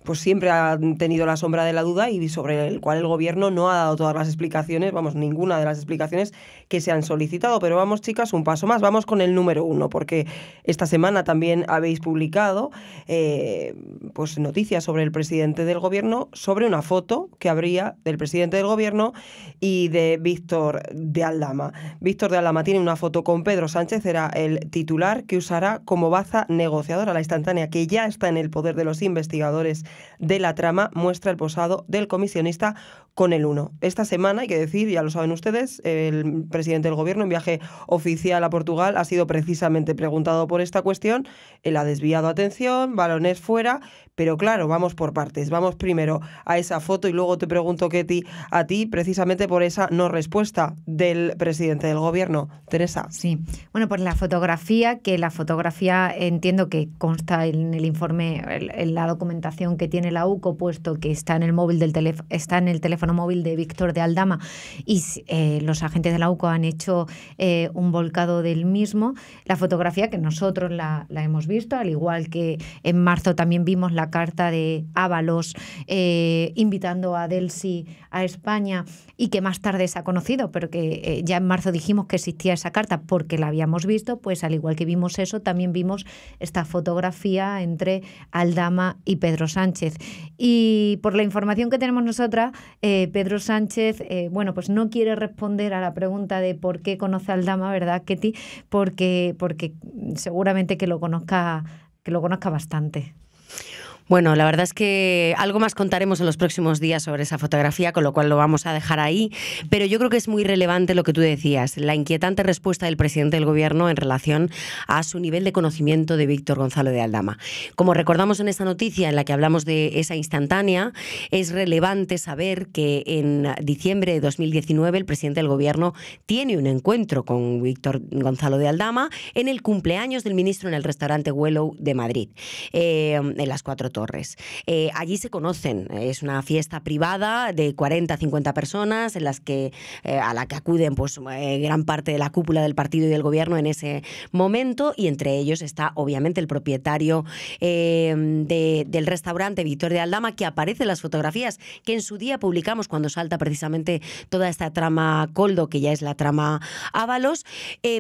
pues siempre ha tenido la sombra de la duda y sobre el cual el gobierno no ha dado todas las explicaciones, vamos, ninguna de las explicaciones que se han solicitado. Pero vamos, chicas, un paso más. Vamos con el número uno, porque esta semana también habéis publicado eh, pues noticias sobre el presidente del gobierno, sobre una foto que habría del presidente del gobierno y de Víctor de Aldama. Víctor de Aldama tiene una foto con Pedro Sánchez, era el titular que usará como baza negociadora la instantánea que ya está en el poder de los investigadores de la trama, muestra el posado del comisionista con el 1. Esta semana, hay que decir, ya lo saben ustedes, el presidente del gobierno en viaje oficial a Portugal ha sido precisamente preguntado por esta cuestión, él ha desviado atención, balones fuera, pero claro, vamos por partes. Vamos primero a esa foto y luego te pregunto, Ketty, a ti precisamente por esa no respuesta del presidente del gobierno. Teresa. Sí. Bueno, pues la fotografía, que la fotografía entiendo que consta en el informe, en la documentación que tiene la UCO, puesto que está en el móvil del teléfono, está en el teléfono móvil de Víctor de Aldama y eh, los agentes de la UCO han hecho eh, un volcado del mismo. La fotografía que nosotros la hemos visto, al igual que en marzo también vimos la carta de Ábalos eh, invitando a Delsi a España y que más tarde se ha conocido, pero que eh, ya en marzo dijimos que existía esa carta porque la habíamos visto, pues al igual que vimos eso, también vimos esta fotografía entre Aldama y Pedro Sánchez. Y por la información que tenemos nosotras, eh, Pedro Sánchez, bueno, pues no quiere responder a la pregunta de por qué conoce a Aldama, ¿verdad, Ketty? Porque, porque seguramente que lo conozca que lo conozca bastante. Bueno, la verdad es que algo más contaremos en los próximos días sobre esa fotografía, con lo cual lo vamos a dejar ahí, pero yo creo que es muy relevante lo que tú decías, la inquietante respuesta del presidente del gobierno en relación a su nivel de conocimiento de Víctor Gonzalo de Aldama. Como recordamos en esa noticia en la que hablamos de esa instantánea, es relevante saber que en diciembre de 2019 el presidente del gobierno tiene un encuentro con Víctor Gonzalo de Aldama en el cumpleaños del ministro en el restaurante Huelo de Madrid. Eh, en las cuatro Torres. Eh, allí se conocen, es una fiesta privada de 40 50 personas en las que, eh, a la que acuden pues, eh, gran parte de la cúpula del partido y del gobierno en ese momento y entre ellos está obviamente el propietario del restaurante Víctor de Aldama que aparece en las fotografías que en su día publicamos cuando salta precisamente toda esta trama Coldo que ya es la trama Ábalos,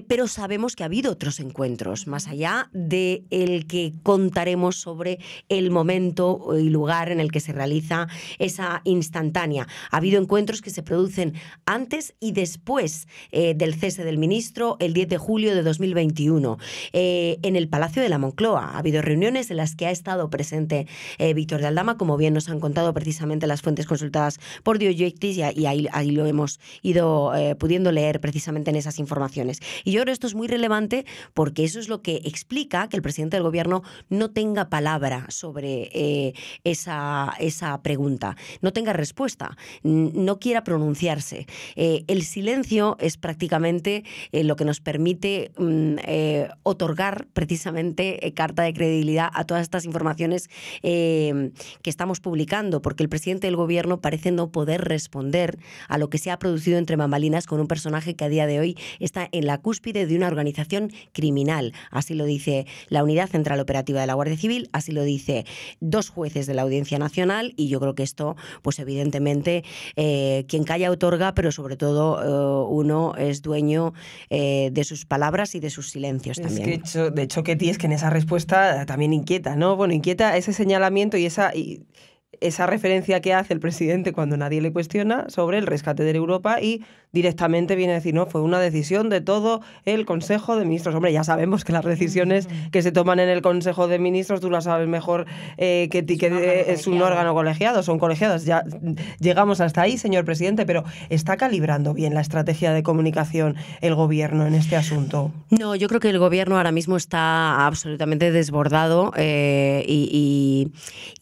pero sabemos que ha habido otros encuentros más allá del el que contaremos sobre el momento momento eh, y lugar en el que se realiza esa instantánea. Ha habido encuentros que se producen antes y después eh, del cese del ministro el 10 de julio de 2021. Eh, en el Palacio de la Moncloa ha habido reuniones en las que ha estado presente Víctor de Aldama, como bien nos han contado precisamente las fuentes consultadas por dioyectis y, ahí, ahí, lo hemos ido pudiendo leer precisamente en esas informaciones. Y yo creo que esto es muy relevante porque eso es lo que explica que el presidente del gobierno no tenga palabra sobre eh, eh, esa, pregunta, no tenga respuesta, no quiera pronunciarse. Eh, el silencio es prácticamente lo que nos permite mm, otorgar precisamente carta de credibilidad a todas estas informaciones que estamos publicando, porque el presidente del gobierno parece no poder responder a lo que se ha producido entre mamalinas con un personaje que a día de hoy está en la cúspide de una organización criminal. Así lo dice la Unidad Central Operativa de la Guardia Civil, así lo dice dos jueces de la Audiencia Nacional y yo creo que esto, pues evidentemente, eh, quien calla otorga, pero sobre todo eh, uno es dueño eh, de sus palabras y de sus silencios también. de hecho, Ketty, es que en esa respuesta también inquieta, ¿no? Bueno, inquieta ese señalamiento y esa... Y esa referencia que hace el presidente cuando nadie le cuestiona sobre el rescate de Europa y directamente viene a decir, no, fue una decisión de todo el Consejo de Ministros. Hombre, ya sabemos que las decisiones que se toman en el Consejo de Ministros, tú las sabes mejor eh, que, que es, un órgano colegiado, son colegiados. Ya llegamos hasta ahí, señor presidente, pero ¿está calibrando bien la estrategia de comunicación el gobierno en este asunto? No, yo creo que el gobierno ahora mismo está absolutamente desbordado eh, y,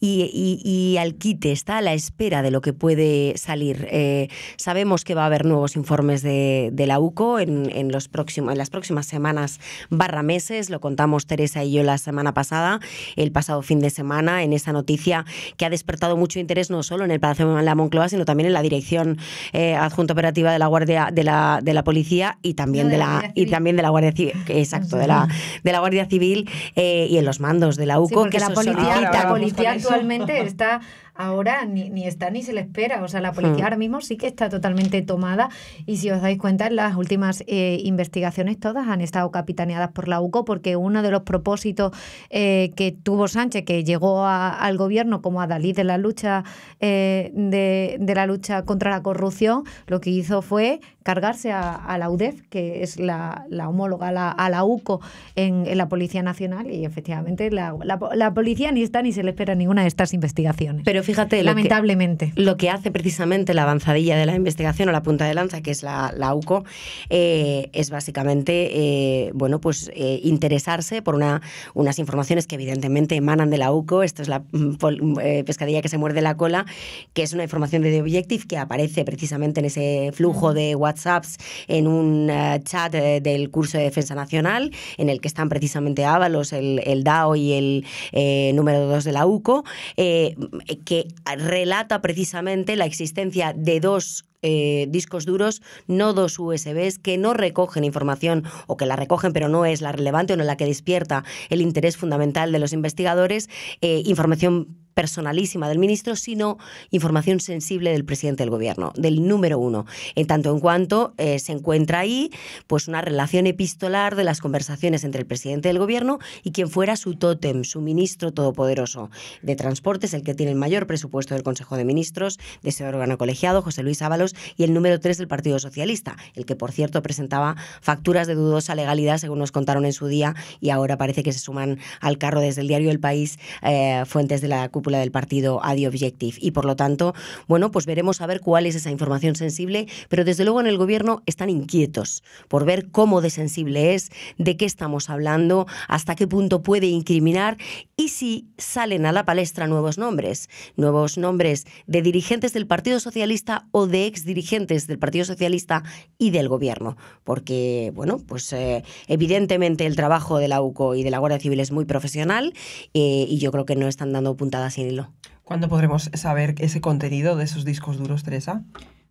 y, al quite, está a la espera de lo que puede salir. Eh, sabemos que va a haber nuevos informes de, la UCO en, los próximos, en las próximas semanas barra meses. Lo contamos Teresa y yo la semana pasada, el pasado fin de semana, en esa noticia que ha despertado mucho interés no solo en el Palacio de la Moncloa, sino también en la Dirección eh, Adjunta Operativa de la Guardia de la, de la Policía y también de, la, y también de la Guardia Civil, exacto, de la, de la Guardia Civil eh, y en los mandos de la UCO. Sí, que la policía actualmente está ahora ni, ni está ni se le espera. O sea, la policía hmm. ahora mismo sí que está totalmente tomada y si os dais cuenta, en las últimas eh, investigaciones todas han estado capitaneadas por la UCO porque uno de los propósitos eh, que tuvo Sánchez, que llegó al gobierno como a Dalí de la lucha eh, de la lucha contra la corrupción, lo que hizo fue cargarse a, la UDEF, que es la, homóloga a la UCO en, la Policía Nacional, y efectivamente la, policía ni está ni se le espera ninguna de estas investigaciones. Pero fíjate, lamentablemente. Lo que, hace precisamente la avanzadilla de la investigación o la punta de lanza, que es la, UCO, eh, es básicamente eh, bueno, pues, eh, interesarse por una, unas informaciones que evidentemente emanan de la UCO, esto es la mm, pescadilla que se muerde la cola, que es una información de The Objective que aparece precisamente en ese flujo de WhatsApp en un eh, chat eh, del curso de Defensa Nacional, en el que están precisamente Ábalos, el, el DAO y el eh, número 2 de la UCO, que relata precisamente la existencia de dos eh, discos duros, no dos USBs que no recogen información o que la recogen pero no es la relevante o no la que despierta el interés fundamental de los investigadores, eh, información personalísima del ministro, sino información sensible del presidente del gobierno, del número uno, en tanto en cuanto eh, se encuentra ahí pues una relación epistolar de las conversaciones entre el presidente del gobierno y quien fuera su tótem, su ministro todopoderoso de transportes, el que tiene el mayor presupuesto del Consejo de Ministros, de ese órgano colegiado, José Luis Ábalos, y el número 3 del Partido Socialista, el que, por cierto, presentaba facturas de dudosa legalidad, según nos contaron en su día, y ahora parece que se suman al carro desde el diario El País eh, fuentes de la cúpula del partido Adi Objective. Y por lo tanto, bueno, pues veremos a ver cuál es esa información sensible, pero desde luego en el Gobierno están inquietos por ver cómo de sensible es, de qué estamos hablando, hasta qué punto puede incriminar y si salen a la palestra nuevos nombres, nuevos nombres de dirigentes del Partido Socialista o de ex dirigentes del Partido Socialista y del Gobierno, porque, bueno, pues eh, evidentemente el trabajo de la UCO y de la Guardia Civil es muy profesional eh, y yo creo que no están dando puntadas sin hilo. ¿Cuándo podremos saber ese contenido de esos discos duros, Teresa?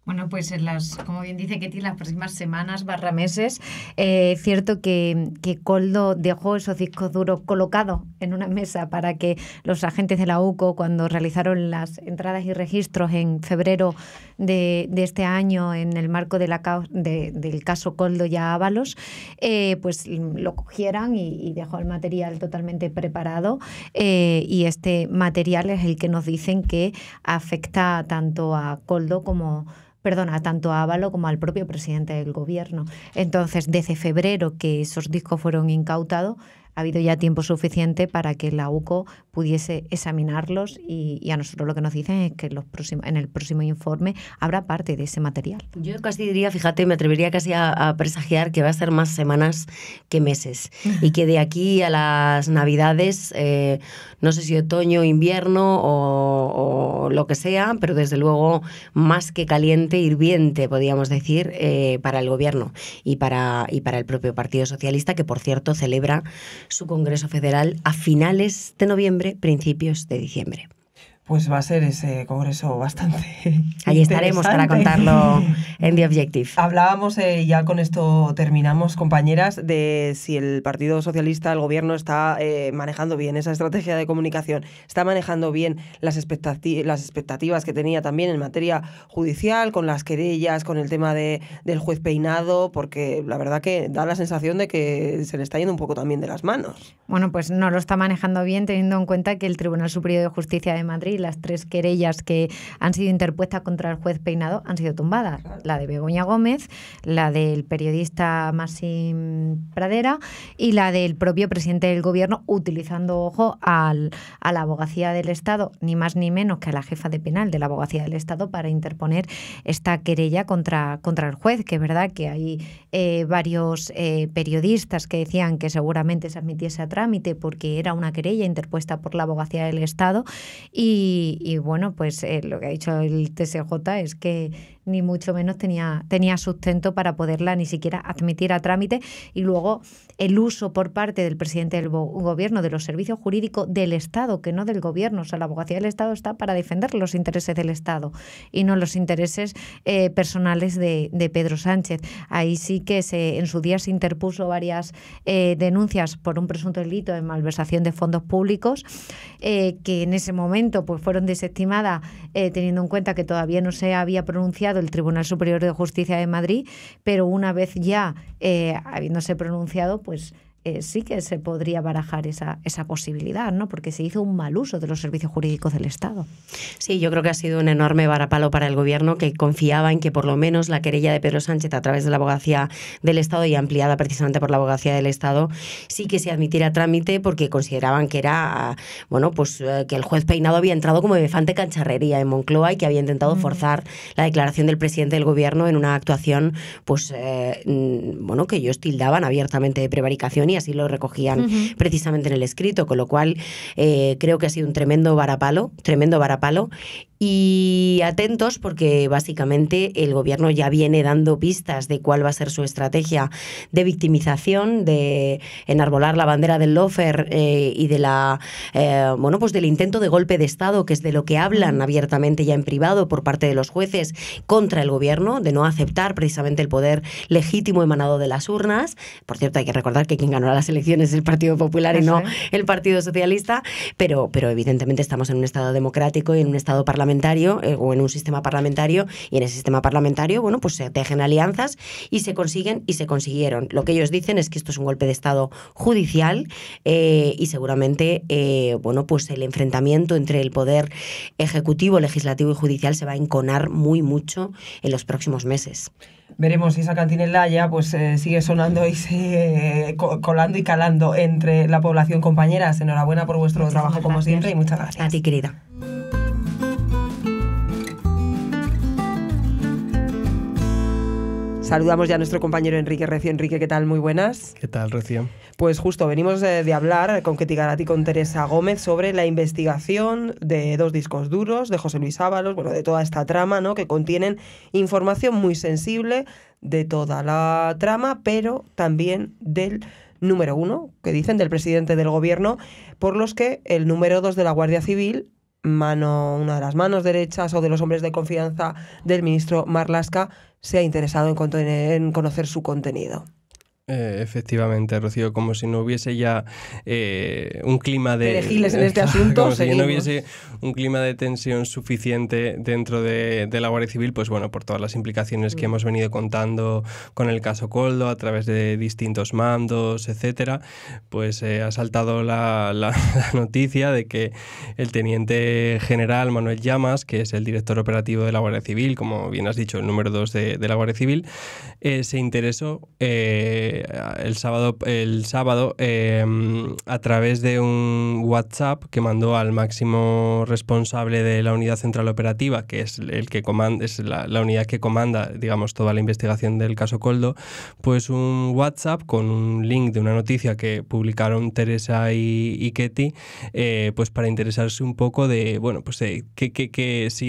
Bueno, pues en las, como bien dice Ketty, las próximas semanas barra meses, es eh, cierto que, que, Coldo dejó esos discos duros colocados en una mesa para que los agentes de la UCO, cuando realizaron las entradas y registros en febrero de, este año en el marco de la, del caso Coldo y Ábalos, eh, pues lo cogieran y, dejó el material totalmente preparado. Eh, y este material es el que nos dicen que afecta tanto a Coldo como perdona, tanto a Ávalo como al propio presidente del gobierno. Entonces, desde febrero que esos discos fueron incautados, ha habido ya tiempo suficiente para que la UCO pudiese examinarlos y, a nosotros lo que nos dicen es que los próximos, en el próximo informe habrá parte de ese material. Yo casi diría, fíjate, me atrevería casi a, presagiar que va a ser más semanas que meses y que de aquí a las navidades, eh, no sé si otoño, invierno o, lo que sea, pero desde luego más que caliente, hirviente, podríamos decir, eh, para el gobierno y para, y para el propio Partido Socialista, que por cierto celebra su Congreso Federal a finales de noviembre, principios de diciembre pues va a ser ese congreso bastante. Ahí estaremos para contarlo en The Objective. Hablábamos, eh, ya con esto terminamos, compañeras, de si el Partido Socialista, el Gobierno, está eh, manejando bien esa estrategia de comunicación, está manejando bien las, las expectativas que tenía también en materia judicial, con las querellas, con el tema de, del juez peinado, porque la verdad que da la sensación de que se le está yendo un poco también de las manos. Bueno, pues no lo está manejando bien, teniendo en cuenta que el Tribunal Superior de Justicia de Madrid las tres querellas que han sido interpuestas contra el juez Peinado han sido tumbadas. La de Begoña Gómez, la del periodista Massim Pradera y la del propio presidente del gobierno utilizando, ojo, a la abogacía del Estado, ni más ni menos que a la jefa de penal de la abogacía del Estado para interponer esta querella contra, contra el juez, que es verdad que hay eh, varios eh, periodistas que decían que seguramente se admitiese a trámite porque era una querella interpuesta por la abogacía del Estado y y, bueno, pues eh, lo que ha dicho el TSJ es que ni mucho menos tenía, tenía sustento para poderla ni siquiera admitir a trámite. Y luego el uso por parte del presidente del gobierno de los servicios jurídicos del Estado, que no del gobierno. O sea, la abogacía del Estado está para defender los intereses del Estado y no los intereses eh, personales de, Pedro Sánchez. Ahí sí que se, en su día se interpuso varias eh, denuncias por un presunto delito de malversación de fondos públicos, eh, que en ese momento pues, fueron desestimadas, teniendo en cuenta que todavía no se había pronunciado el Tribunal Superior de Justicia de Madrid, pero una vez ya eh, habiéndose pronunciado, pues eh, sí que se podría barajar esa, esa posibilidad, ¿no? Porque se hizo un mal uso de los servicios jurídicos del Estado. Sí, yo creo que ha sido un enorme varapalo para el Gobierno que confiaba en que por lo menos la querella de Pedro Sánchez a través de la abogacía del Estado y ampliada precisamente por la abogacía del Estado sí que se admitiera trámite porque consideraban que era, bueno, pues eh, que el juez Peinado había entrado como elefante cancharrería en Moncloa y que había intentado forzar la declaración del presidente del Gobierno en una actuación, pues, eh, mm, bueno, que ellos tildaban abiertamente de prevaricación y así lo recogían precisamente en el escrito, con lo cual eh, creo que ha sido un tremendo varapalo, tremendo varapalo y atentos porque básicamente el gobierno ya viene dando pistas de cuál va a ser su estrategia de victimización, de enarbolar la bandera del lofer eh, y de la eh, bueno pues del intento de golpe de estado, que es de lo que hablan abiertamente ya en privado por parte de los jueces contra el gobierno, de no aceptar precisamente el poder legítimo emanado de las urnas. Por cierto, hay que recordar que quien ganó las elecciones es el Partido Popular y no el Partido Socialista, pero, pero evidentemente estamos en un Estado democrático y en un Estado parlamentario eh, o en un sistema parlamentario y en el sistema parlamentario, bueno, pues se tejen alianzas y se consiguen y se consiguieron. Lo que ellos dicen es que esto es un golpe de Estado judicial eh, y seguramente, eh, bueno, pues el enfrentamiento entre el poder ejecutivo, legislativo y judicial se va a enconar muy mucho en los próximos meses veremos si esa cantinela ya pues sigue sonando y sigue colando y calando entre la población. Compañeras, enhorabuena por vuestro trabajo como siempre y muchas gracias. A ti, querida. Saludamos ya a nuestro compañero Enrique Recio. Enrique, ¿qué tal? Muy buenas. ¿Qué tal, Recio? Pues justo, venimos de, hablar con Ketigarati, y con Teresa Gómez sobre la investigación de dos discos duros de José Luis Ábalos, bueno, de toda esta trama, ¿no? Que contienen información muy sensible de toda la trama, pero también del número uno, que dicen del presidente del gobierno, por los que el número dos de la Guardia Civil mano, una de las manos derechas o de los hombres de confianza del ministro Marlaska, se ha interesado en, en conocer su contenido. Eh, efectivamente, Rocío, como si no hubiese ya eh, un clima de... Este no hubiese un clima de tensión suficiente dentro de, la Guardia Civil, pues bueno, por todas las implicaciones que mm. hemos venido contando con el caso Coldo, a través de distintos mandos, etcétera, pues eh, ha saltado la, noticia de que el teniente general Manuel Llamas, que es el director operativo de la Guardia Civil, como bien has dicho, el número 2 de, de, la Guardia Civil, se interesó... Eh, eh, el sábado, el sábado em, a través de un WhatsApp que mandó al máximo responsable de la unidad central operativa, que es el que comanda, es la, unidad que comanda, digamos, toda la investigación del caso Coldo, pues un WhatsApp con un link de una noticia que publicaron Teresa y, Ketty, eh, pues para interesarse un poco de, bueno, pues si,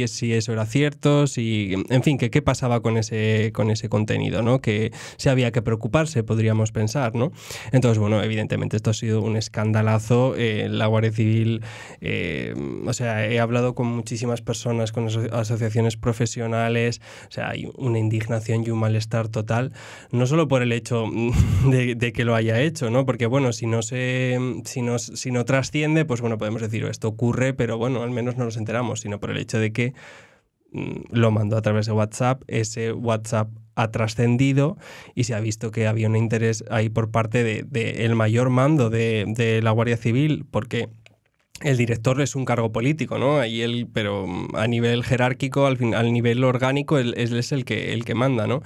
si eso era cierto, si, en fin, que qué pasaba con ese, con ese contenido, ¿no? Que se había que preocuparse podríamos pensar, ¿no? Entonces, bueno, evidentemente esto ha sido un escandalazo. Eh, la Guardia Civil, eh, o sea, he hablado con muchísimas personas, con asociaciones profesionales, o sea, hay una indignación y un malestar total, no solo por el hecho de, que lo haya hecho, ¿no? Porque, bueno, si no se, si no, si no trasciende, pues bueno, podemos decir, esto ocurre, pero bueno, al menos no nos enteramos, sino por el hecho de que mm, lo mandó a través de WhatsApp. Ese WhatsApp ha trascendido y se ha visto que había un interés ahí por parte del mayor mando de, la Guardia Civil, porque el director es un cargo político, ¿no? Ahí él, pero mm, a nivel jerárquico, al, al nivel orgánico, él, es el que, el que manda, ¿no?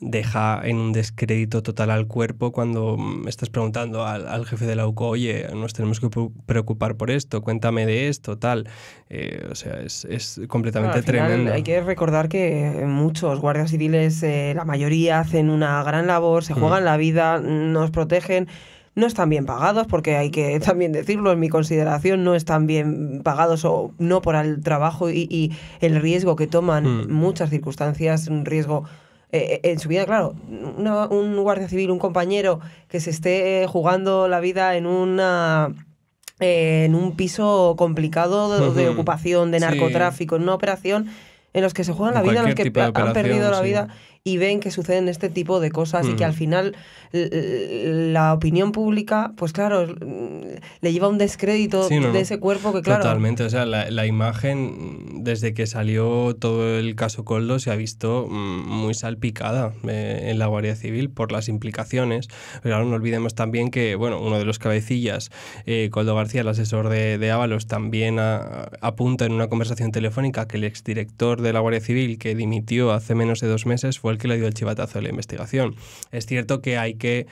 deja en un descrédito total al cuerpo cuando mm, estás preguntando al, jefe de la UCO, oye, nos tenemos que preocupar por esto, cuéntame de esto, tal. Eh, o sea, es, completamente tremendo. Hay que recordar que eh, muchos guardias civiles, eh, la mayoría, hacen una gran labor, se mm. juegan la vida, nos protegen no están bien pagados, porque hay que también decirlo, en mi consideración, no están bien pagados o no por el trabajo y, el riesgo que toman, mm. muchas circunstancias, un riesgo eh, eh, en su vida, claro, un guardia civil, un compañero que se esté eh, jugando la vida en una en un piso complicado de, ocupación, de narcotráfico, en una operación en los que se juegan la vida, en los que han perdido la vida y ven que suceden este tipo de cosas y que al final la opinión pública, pues claro, le lleva un descrédito de ese cuerpo que claro... Totalmente, o sea, la, imagen desde que salió todo el caso Coldo se ha visto mm, muy salpicada eh, en la Guardia Civil por las implicaciones. pero ahora no olvidemos también que, bueno, uno de los cabecillas, eh, Coldo García, el asesor de, de Ábalos, también apunta en una conversación telefónica que el exdirector de la Guardia Civil, que dimitió hace menos de dos meses, fue que le dio el chivatazo de la investigación. Es cierto que hay que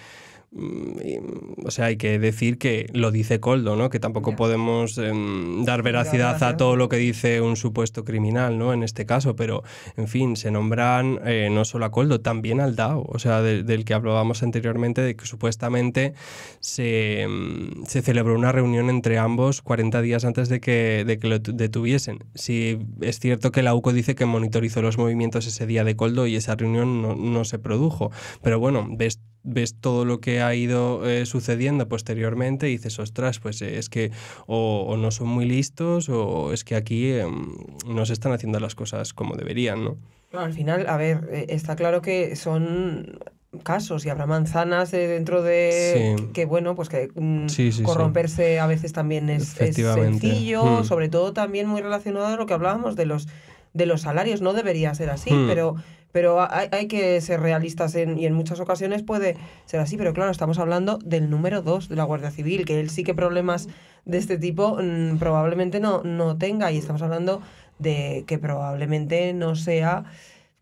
Mm, o sea, hay que decir que lo dice Coldo, ¿no? Que tampoco podemos em, dar veracidad a todo lo que dice un supuesto criminal, ¿no? En este caso, pero, en fin, se nombran eh, no solo a Coldo, también al DAO, o sea, del que hablábamos anteriormente, de que supuestamente se, em, se, celebró una reunión entre ambos 40 días antes de que, lo detuviesen. si es cierto que la UCO dice que monitorizó los movimientos ese día de Coldo y esa reunión no se produjo, pero bueno, ves ves todo lo que ha ido eh, sucediendo posteriormente y dices, ostras, pues eh, es que o, no son muy listos o es que aquí em, no se están haciendo las cosas como deberían, ¿no? Al final, a ver, eh, está claro que son casos y habrá manzanas dentro de que bueno pues que mm, corromperse a veces también es, sencillo hmm. sobre todo también muy relacionado a lo que hablábamos de los de los salarios no debería ser así hmm. pero pero hay, hay que ser realistas en, y en muchas ocasiones puede ser así, pero claro, estamos hablando del número dos de la Guardia Civil, que él sí que problemas de este tipo mm, probablemente no, no tenga y estamos hablando de que probablemente no sea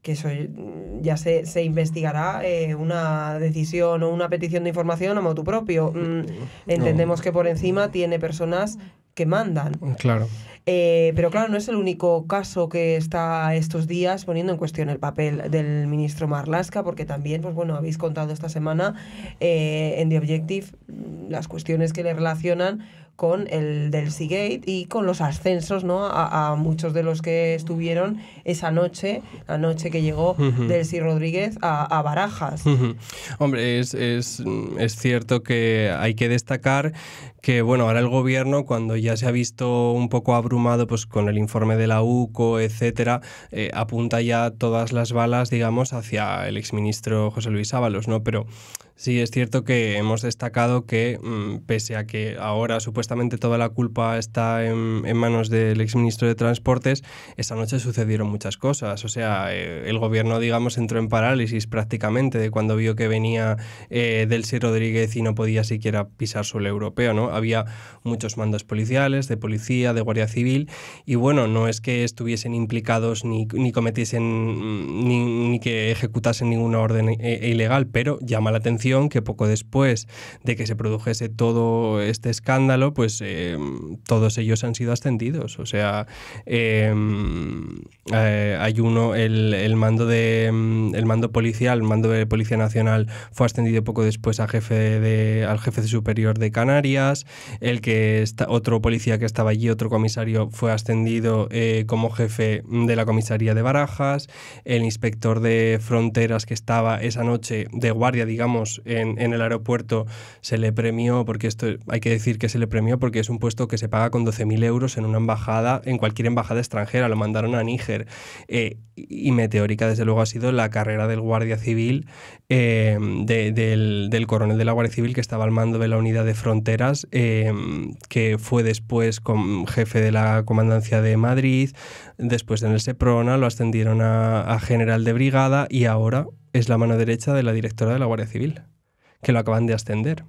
que eso mm, ya se, se investigará eh, una decisión o una petición de información a motu propio. Mm, entendemos que por encima tiene personas que mandan. Mm, claro. Eh, pero claro, no es el único caso que está estos días poniendo en cuestión el papel del ministro Marlasca, porque también, pues bueno, habéis contado esta semana eh, en The Objective las cuestiones que le relacionan con el del Seagate y con los ascensos ¿no? a, muchos de los que estuvieron esa noche, la noche que llegó del Rodríguez a, Barajas. Hombre, es, cierto que hay que destacar que bueno, ahora el gobierno, cuando ya se ha visto un poco abrumado pues, con el informe de la UCO, etcétera, eh, apunta ya todas las balas, digamos, hacia el exministro José Luis Ábalos, ¿no? Pero Sí, es cierto que hemos destacado que, mm, pese a que ahora supuestamente toda la culpa está en, en manos del exministro de Transportes, esa noche sucedieron muchas cosas. O sea, eh, el gobierno, digamos, entró en parálisis prácticamente de cuando vio que venía eh, Delcy Rodríguez y no podía siquiera pisar suelo europeo, ¿no? Había muchos mandos policiales, de policía, de guardia civil, y bueno, no es que estuviesen implicados ni, ni cometiesen mm, ni, que ejecutasen ninguna orden eh, ilegal, pero llama la atención que poco después de que se produjese todo este escándalo, pues eh, todos ellos han sido ascendidos. O sea, em, eh, hay uno, el, mando de el mando policial, el mando de Policía Nacional fue ascendido poco después a jefe de, al jefe superior de Canarias, el que otro policía que estaba allí, otro comisario, fue ascendido eh, como jefe de la comisaría de Barajas, el inspector de fronteras que estaba esa noche de guardia, digamos, en, el aeropuerto, se le premió, porque esto hay que decir que se le premió porque es un puesto que se paga con 12.000 euros en una embajada, en cualquier embajada extranjera, lo mandaron a Níger. Eh, y meteórica, desde luego, ha sido la carrera del guardia civil, eh, del, coronel de la Guardia Civil que estaba al mando de la unidad de fronteras, eh, que fue después con jefe de la comandancia de Madrid, después en el SEPRONA, lo ascendieron a general de brigada y ahora es la mano derecha de la directora de la Guardia Civil, que lo acaban de ascender.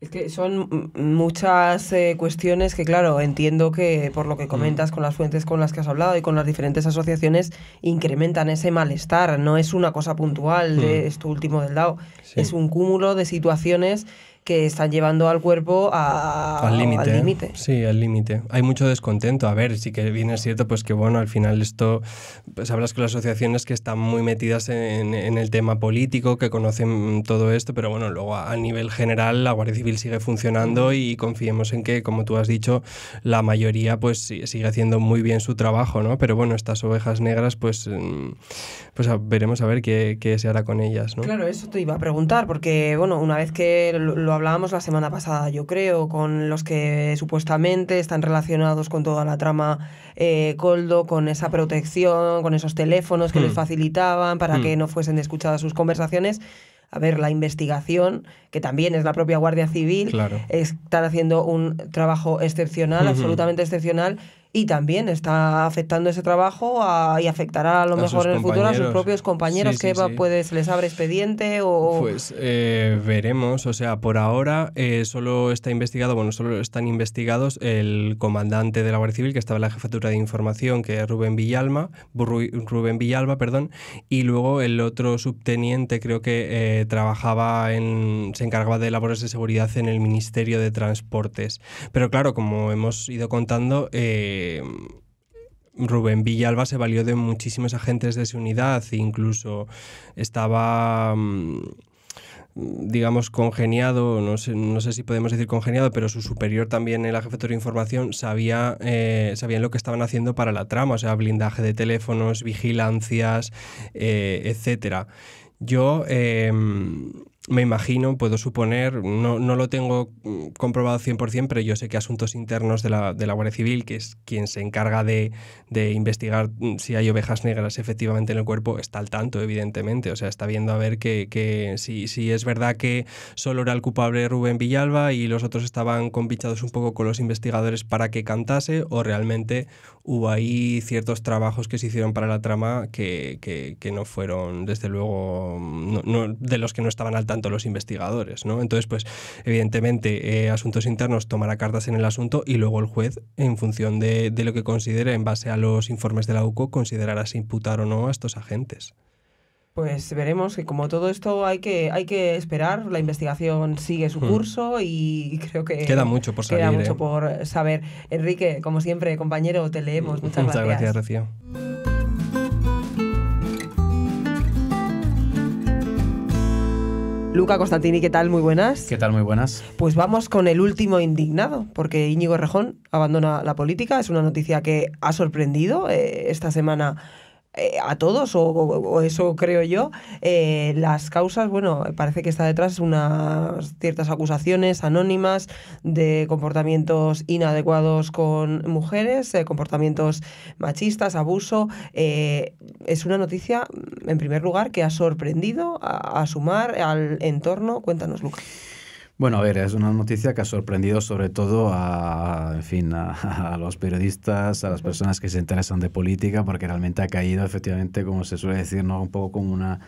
Es que son muchas eh, cuestiones que, claro, entiendo que por lo que mm. comentas con las fuentes con las que has hablado y con las diferentes asociaciones, incrementan ese malestar. No es una cosa puntual de mm. esto último del lado, es un cúmulo de situaciones que están llevando al cuerpo a, al límite. Sí, al límite. Hay mucho descontento. A ver, sí que viene cierto, pues que bueno, al final esto, pues hablas con las asociaciones que están muy metidas en, el tema político, que conocen todo esto, pero bueno, luego a, nivel general la Guardia Civil sigue funcionando y confiemos en que, como tú has dicho, la mayoría pues sigue haciendo muy bien su trabajo, ¿no? Pero bueno, estas ovejas negras, pues, mm, pues veremos a ver qué, se hará con ellas, ¿no? Claro, eso te iba a preguntar, porque bueno, una vez que lo, lo hablábamos la semana pasada, yo creo, con los que supuestamente están relacionados con toda la trama eh, Coldo, con esa protección, con esos teléfonos que les hmm. facilitaban para hmm. que no fuesen escuchadas sus conversaciones a ver, la investigación, que también es la propia Guardia Civil, están haciendo un trabajo excepcional, hmm. absolutamente excepcional, y también está afectando ese trabajo y afectará a lo mejor en el futuro a sus propios compañeros que les abre expediente o... Pues eh, veremos, o sea, por ahora eh, solo está investigado, bueno, solo están investigados el comandante de la Guardia Civil que estaba en la jefatura de información, que es Rubén Villalma, Rubén Villalba, perdón, y luego el otro subteniente creo que eh, trabajaba en, se encargaba de labores de seguridad en el Ministerio de Transportes. Pero claro, como hemos ido contando, eh, Em, Rubén Villalba se valió de muchísimos agentes de su unidad, incluso estaba em, digamos, congeniado, no sé, no sé si podemos decir congeniado, pero su superior también en la jefatura de información sabía, eh, lo que estaban haciendo para la trama, o sea, blindaje de teléfonos, vigilancias, eh, etcétera. Yo em, me imagino, puedo suponer, no, no, lo tengo mm, comprobado 100%, pero yo sé que asuntos internos de la, de la Guardia Civil, que es quien se encarga de, de, investigar mm, si hay ovejas negras efectivamente en el cuerpo, está al tanto, evidentemente. O sea, está viendo a ver que, que si, si, es verdad que solo era el culpable Rubén Villalba y los otros estaban compinchados un poco con los investigadores para que cantase, o realmente hubo ahí ciertos trabajos que se hicieron para la trama que, que, que no fueron, desde luego, mm, no, de los que no estaban al tanto los investigadores, ¿no? Entonces, pues, evidentemente, eh, Asuntos Internos tomará cartas en el asunto y luego el juez, en función de, lo que considere, en base a los informes de la UCO, considerará si imputar o no a estos agentes. Pues veremos que como todo esto hay que, hay que esperar, la investigación sigue su hmm. curso y creo que queda mucho por saber. mucho ¿eh? por saber. Enrique, como siempre, compañero, te leemos. Muchas, Muchas gracias. gracias Luca Costantini, ¿qué tal? Muy buenas. ¿Qué tal? Muy buenas. Pues vamos con el último indignado, porque Íñigo Rejón abandona la política. Es una noticia que ha sorprendido eh, esta semana eh, a todos, o, eso creo yo. Eh, las causas, bueno, parece que está detrás unas ciertas acusaciones anónimas de comportamientos inadecuados con mujeres, eh, comportamientos machistas, abuso. es una noticia, en primer lugar, que ha sorprendido a, sumar al entorno. Cuéntanos, Lucas. Bueno, a ver, es una noticia que ha sorprendido sobre todo a, en fin, los periodistas, a las personas que se interesan de política, porque realmente ha caído efectivamente, como se suele decir, ¿no? un poco como una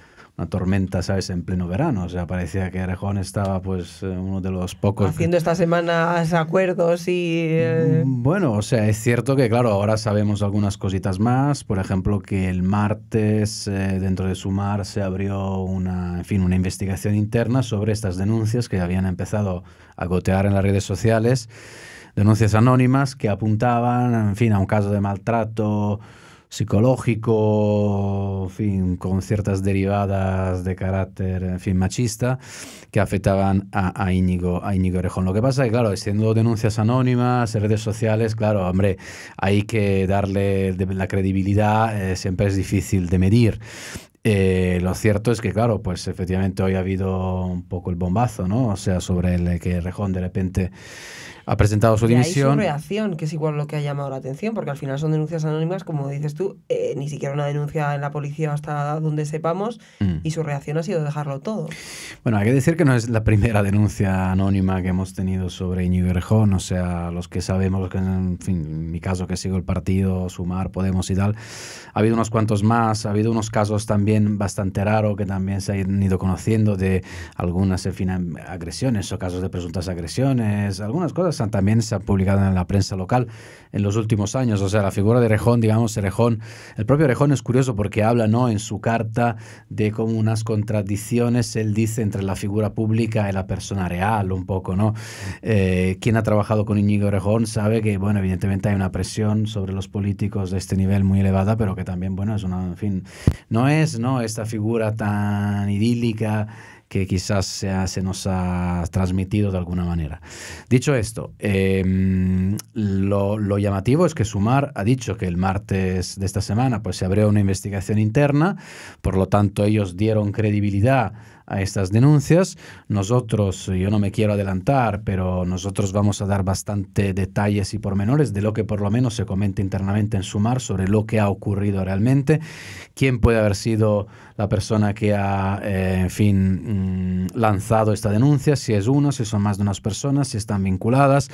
una tormenta, ¿sabes? En pleno verano. O sea, parecía que Arejón estaba, pues, eh, uno de los pocos. Haciendo esta semana acuerdos y. Eh, mm, bueno, o sea, es cierto que, claro, ahora sabemos algunas cositas más. Por ejemplo, que el martes, eh, dentro de Sumar, se abrió una, en fin, una investigación interna sobre estas denuncias que habían empezado a gotear en las redes sociales. Denuncias anónimas que apuntaban, en fin, a un caso de maltrato psicológico, fin, con ciertas derivadas de carácter, en fin, machista, que afectaban a, Íñigo, a Orejón. Lo que pasa es que, claro, siendo denuncias anónimas, redes sociales, claro, hombre, hay que darle la credibilidad, eh, siempre es difícil de medir. Eh, lo cierto es que, claro, pues efectivamente hoy ha habido un poco el bombazo, ¿no? O sea, sobre el que Rejón de repente ha presentado su dimisión. Y su reacción, que es igual lo que ha llamado la atención, porque al final son denuncias anónimas, como dices tú, eh, ni siquiera una denuncia en la policía hasta donde sepamos, mm. y su reacción ha sido dejarlo todo. Bueno, hay que decir que no es la primera denuncia anónima que hemos tenido sobre Íñigo Rejón, o sea, los que sabemos, que, en mi caso que sigo el partido, Sumar, Podemos y tal, ha habido unos cuantos más, ha habido unos casos también bastante raro, que también se han ido conociendo de algunas en fin, agresiones o casos de presuntas agresiones. Algunas cosas también se han publicado en la prensa local en los últimos años. O sea, la figura de Rejón, digamos, Rejón, el propio Rejón es curioso porque habla ¿no? en su carta de como unas contradicciones, él dice, entre la figura pública y la persona real, un poco, ¿no? Eh, quien ha trabajado con Íñigo Rejón sabe que, bueno, evidentemente hay una presión sobre los políticos de este nivel muy elevada, pero que también, bueno, es una, en fin, no es ¿no? Esta figura tan idílica que quizás se, nos ha transmitido de alguna manera. Dicho esto, em, lo, llamativo es que Sumar ha dicho que el martes de esta semana pues, se abrió una investigación interna, por lo tanto ellos dieron credibilidad a estas denuncias. Nosotros, yo no me quiero adelantar, pero nosotros vamos a dar bastante detalles y pormenores de lo que por lo menos se comenta internamente en Sumar sobre lo que ha ocurrido realmente, quién puede haber sido la persona que ha, eh, en fin, mm, lanzado esta denuncia, si es uno, si son más de unas personas, si están vinculadas.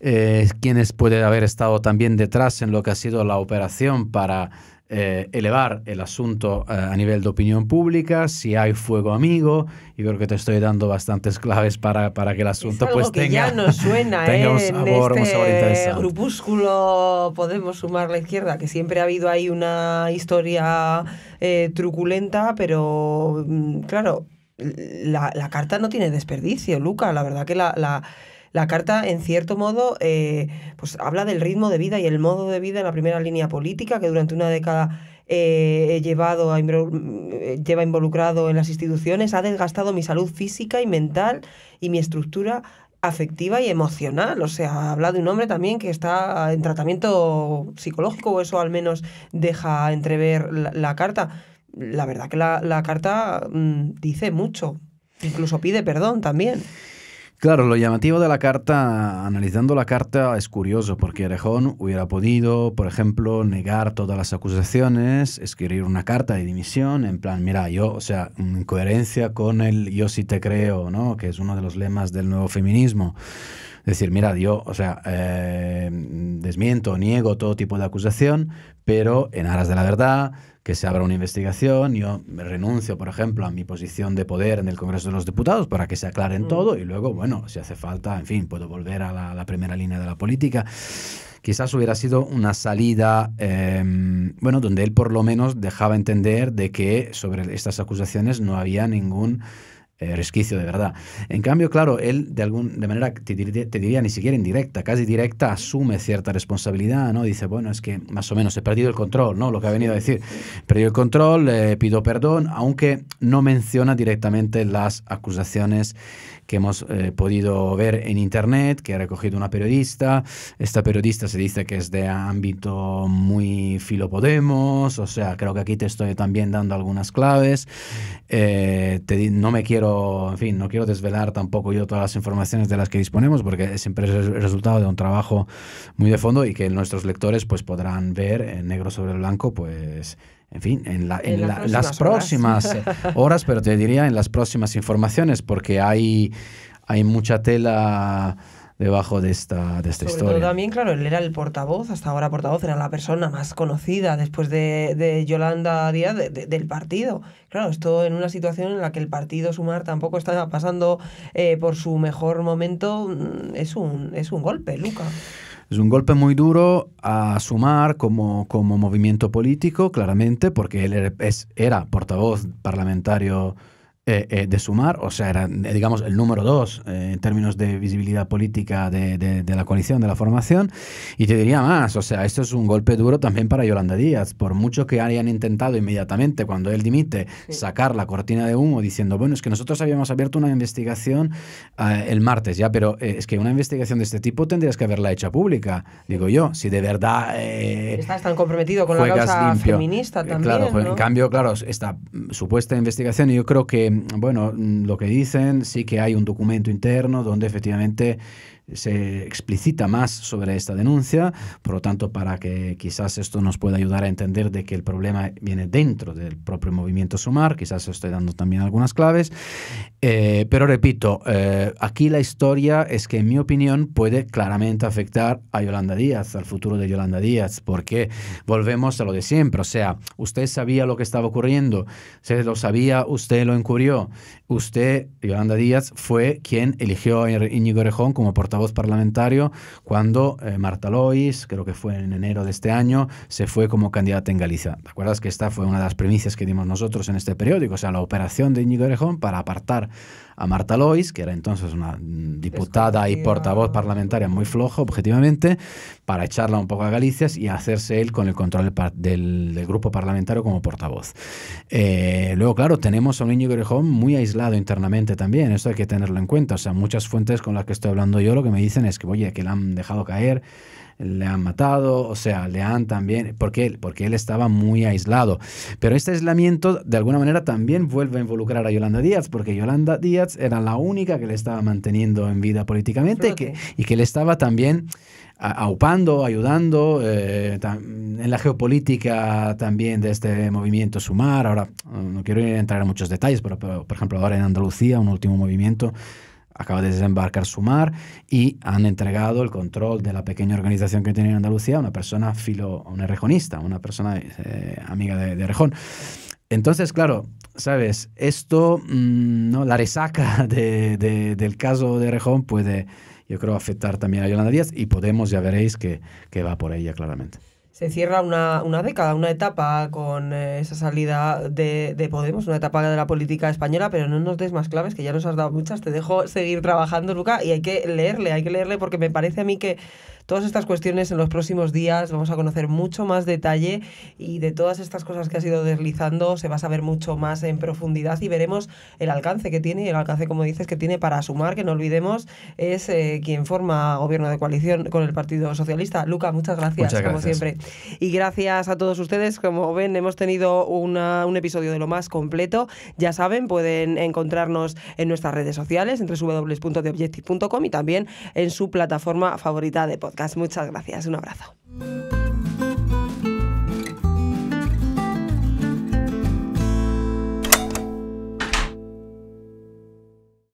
Eh, quiénes puede pueden haber estado también detrás en lo que ha sido la operación para eh, elevar el asunto eh, a nivel de opinión pública, si hay fuego amigo, y creo que te estoy dando bastantes claves para, para que el asunto pues que tenga, ya nos suena, eh un, este sabor, en este Grupúsculo podemos sumar la izquierda, que siempre ha habido ahí una historia eh, truculenta, pero mm, claro, la, carta no tiene desperdicio, Luca, la verdad que la la carta, en cierto modo, eh, pues habla del ritmo de vida y el modo de vida en la primera línea política que durante una década eh, he llevado a, eh, lleva involucrado en las instituciones ha desgastado mi salud física y mental y mi estructura afectiva y emocional. O sea, habla de un hombre también que está en tratamiento psicológico, o eso al menos deja entrever la, carta. La verdad que la, carta mm, dice mucho, incluso pide perdón también. Claro, lo llamativo de la carta, analizando la carta, es curioso, porque Erejón hubiera podido, por ejemplo, negar todas las acusaciones, escribir una carta de dimisión, en plan, mira, yo, o sea, en coherencia con el yo sí te creo, ¿no? que es uno de los lemas del nuevo feminismo Es decir, mira, yo, o sea, eh, desmiento, niego todo tipo de acusación, pero en aras de la verdad, que se abra una investigación. Yo me renuncio, por ejemplo, a mi posición de poder en el Congreso de los Diputados para que se aclaren mm. todo y luego, bueno, si hace falta, en fin, puedo volver a la, primera línea de la política. Quizás hubiera sido una salida, em, bueno, donde él por lo menos dejaba entender de que sobre estas acusaciones no había ningún eh, resquicio de verdad. En cambio, claro, él de, algún, de manera, te diría, ni siquiera indirecta, casi directa, asume cierta responsabilidad, ¿no? Dice, bueno, es que más o menos he perdido el control, ¿no? Lo que ha venido a decir. Perdido el control, pido perdón, aunque no menciona directamente las acusaciones que hemos eh, podido ver en internet, que ha recogido una periodista. Esta periodista se dice que es de ámbito muy filopodemos, o sea, creo que aquí te estoy también dando algunas claves. Eh, no me quiero, en fin, no quiero desvelar tampoco yo todas las informaciones de las que disponemos, porque siempre es el resultado de un trabajo muy de fondo y que nuestros lectores pues podrán ver en negro sobre blanco, pues en fin, en, las próximas, horas. pero te diría en las próximas informaciones, porque hay, hay mucha tela debajo de esta, de esta historia. Pero también, claro, él era el portavoz, hasta ahora portavoz, era la persona más conocida después de, de Yolanda Díaz del partido. Claro, esto en una situación en la que el partido Sumar tampoco estaba pasando eh, por su mejor momento, mm, es un, es un golpe, Luca. Es un golpe muy duro a sumar como, como movimiento político, claramente, porque él era portavoz parlamentario eh, eh, de Sumar, o sea, era, eh, digamos, el número dos en términos de visibilidad política de, de, la coalición, de la formación. Y te diría más, o sea, esto es un golpe duro también para Yolanda Díaz, por mucho que hayan intentado inmediatamente, cuando él dimite, sacar la cortina de humo diciendo, bueno, es que nosotros habíamos abierto una investigación el martes ya, pero es que una investigación de este tipo tendrías que haberla hecha pública, digo yo, si de verdad... Estás tan comprometido con la causa feminista también, Claro, pues, en cambio, claro, esta supuesta investigación, yo creo que Em, bueno, mm, lo que dicen, sí que hay un documento interno donde efectivamente se explicita más sobre esta denuncia, por lo tanto, para que quizás esto nos pueda ayudar a entender de que el problema viene dentro del propio movimiento Sumar, quizás estoy dando también algunas claves, eh, pero repito, eh, aquí la historia es que en mi opinión puede claramente afectar a Yolanda Díaz, al futuro de Yolanda Díaz, porque volvemos a lo de siempre, o sea, usted sabía lo que estaba ocurriendo, se lo sabía, usted lo encubrió, usted, Yolanda Díaz, fue quien eligió a Íñigo Rejón como portavoz voz parlamentario cuando eh, Marta Lois, creo que fue en enero de este año, se fue como candidata en Galicia. ¿Te acuerdas que esta fue una de las primicias que dimos nosotros en este periódico? O sea, la operación de Íñigo Erejón para apartar a Marta Lois, que era entonces una diputada y portavoz parlamentaria muy floja, objetivamente, para echarla un poco a Galicias y hacerse él con el control del, grupo parlamentario como portavoz. Eh, luego, claro, tenemos a un niño muy aislado internamente también, eso hay que tenerlo en cuenta. O sea, muchas fuentes con las que estoy hablando yo lo que me dicen es que, oye, que la han dejado caer le han matado, o sea, le han también, porque él, porque él estaba muy aislado. Pero este aislamiento de alguna manera también vuelve a involucrar a Yolanda Díaz, porque Yolanda Díaz era la única que le estaba manteniendo en vida políticamente y que, y que le estaba también aupando, ayudando eh, en la geopolítica también de este movimiento Sumar. Ahora, no quiero entrar en muchos detalles, pero por ejemplo ahora en Andalucía, un último movimiento acaba de desembarcar su mar y han entregado el control de la pequeña organización que tiene en Andalucía a una persona filo, una rejonista, una persona eh, amiga de, Rejón. Entonces, claro, sabes, esto, mm, ¿no? la resaca del caso de Rejón puede, yo creo, afectar también a Yolanda Díaz y Podemos, ya veréis que, que va por ella claramente se cierra una, una, década, una etapa con eh, esa salida de, de, Podemos, una etapa de la política española, pero no nos des más claves, que ya nos has dado muchas. Te dejo seguir trabajando, Luca, y hay que leerle, hay que leerle porque me parece a mí que Todas estas cuestiones en los próximos días vamos a conocer mucho más detalle y de todas estas cosas que ha ido deslizando se va a saber mucho más en profundidad y veremos el alcance que tiene y el alcance, como dices, que tiene para sumar, que no olvidemos, es eh, quien forma gobierno de coalición con el Partido Socialista. Luca, muchas gracias, como siempre. Y gracias a todos ustedes. Como ven, hemos tenido una, un episodio de lo más completo. Ya saben, pueden encontrarnos en nuestras redes sociales, entre www.deobjective.com y también en su plataforma favorita de podcast. Muchas gracias. Un abrazo.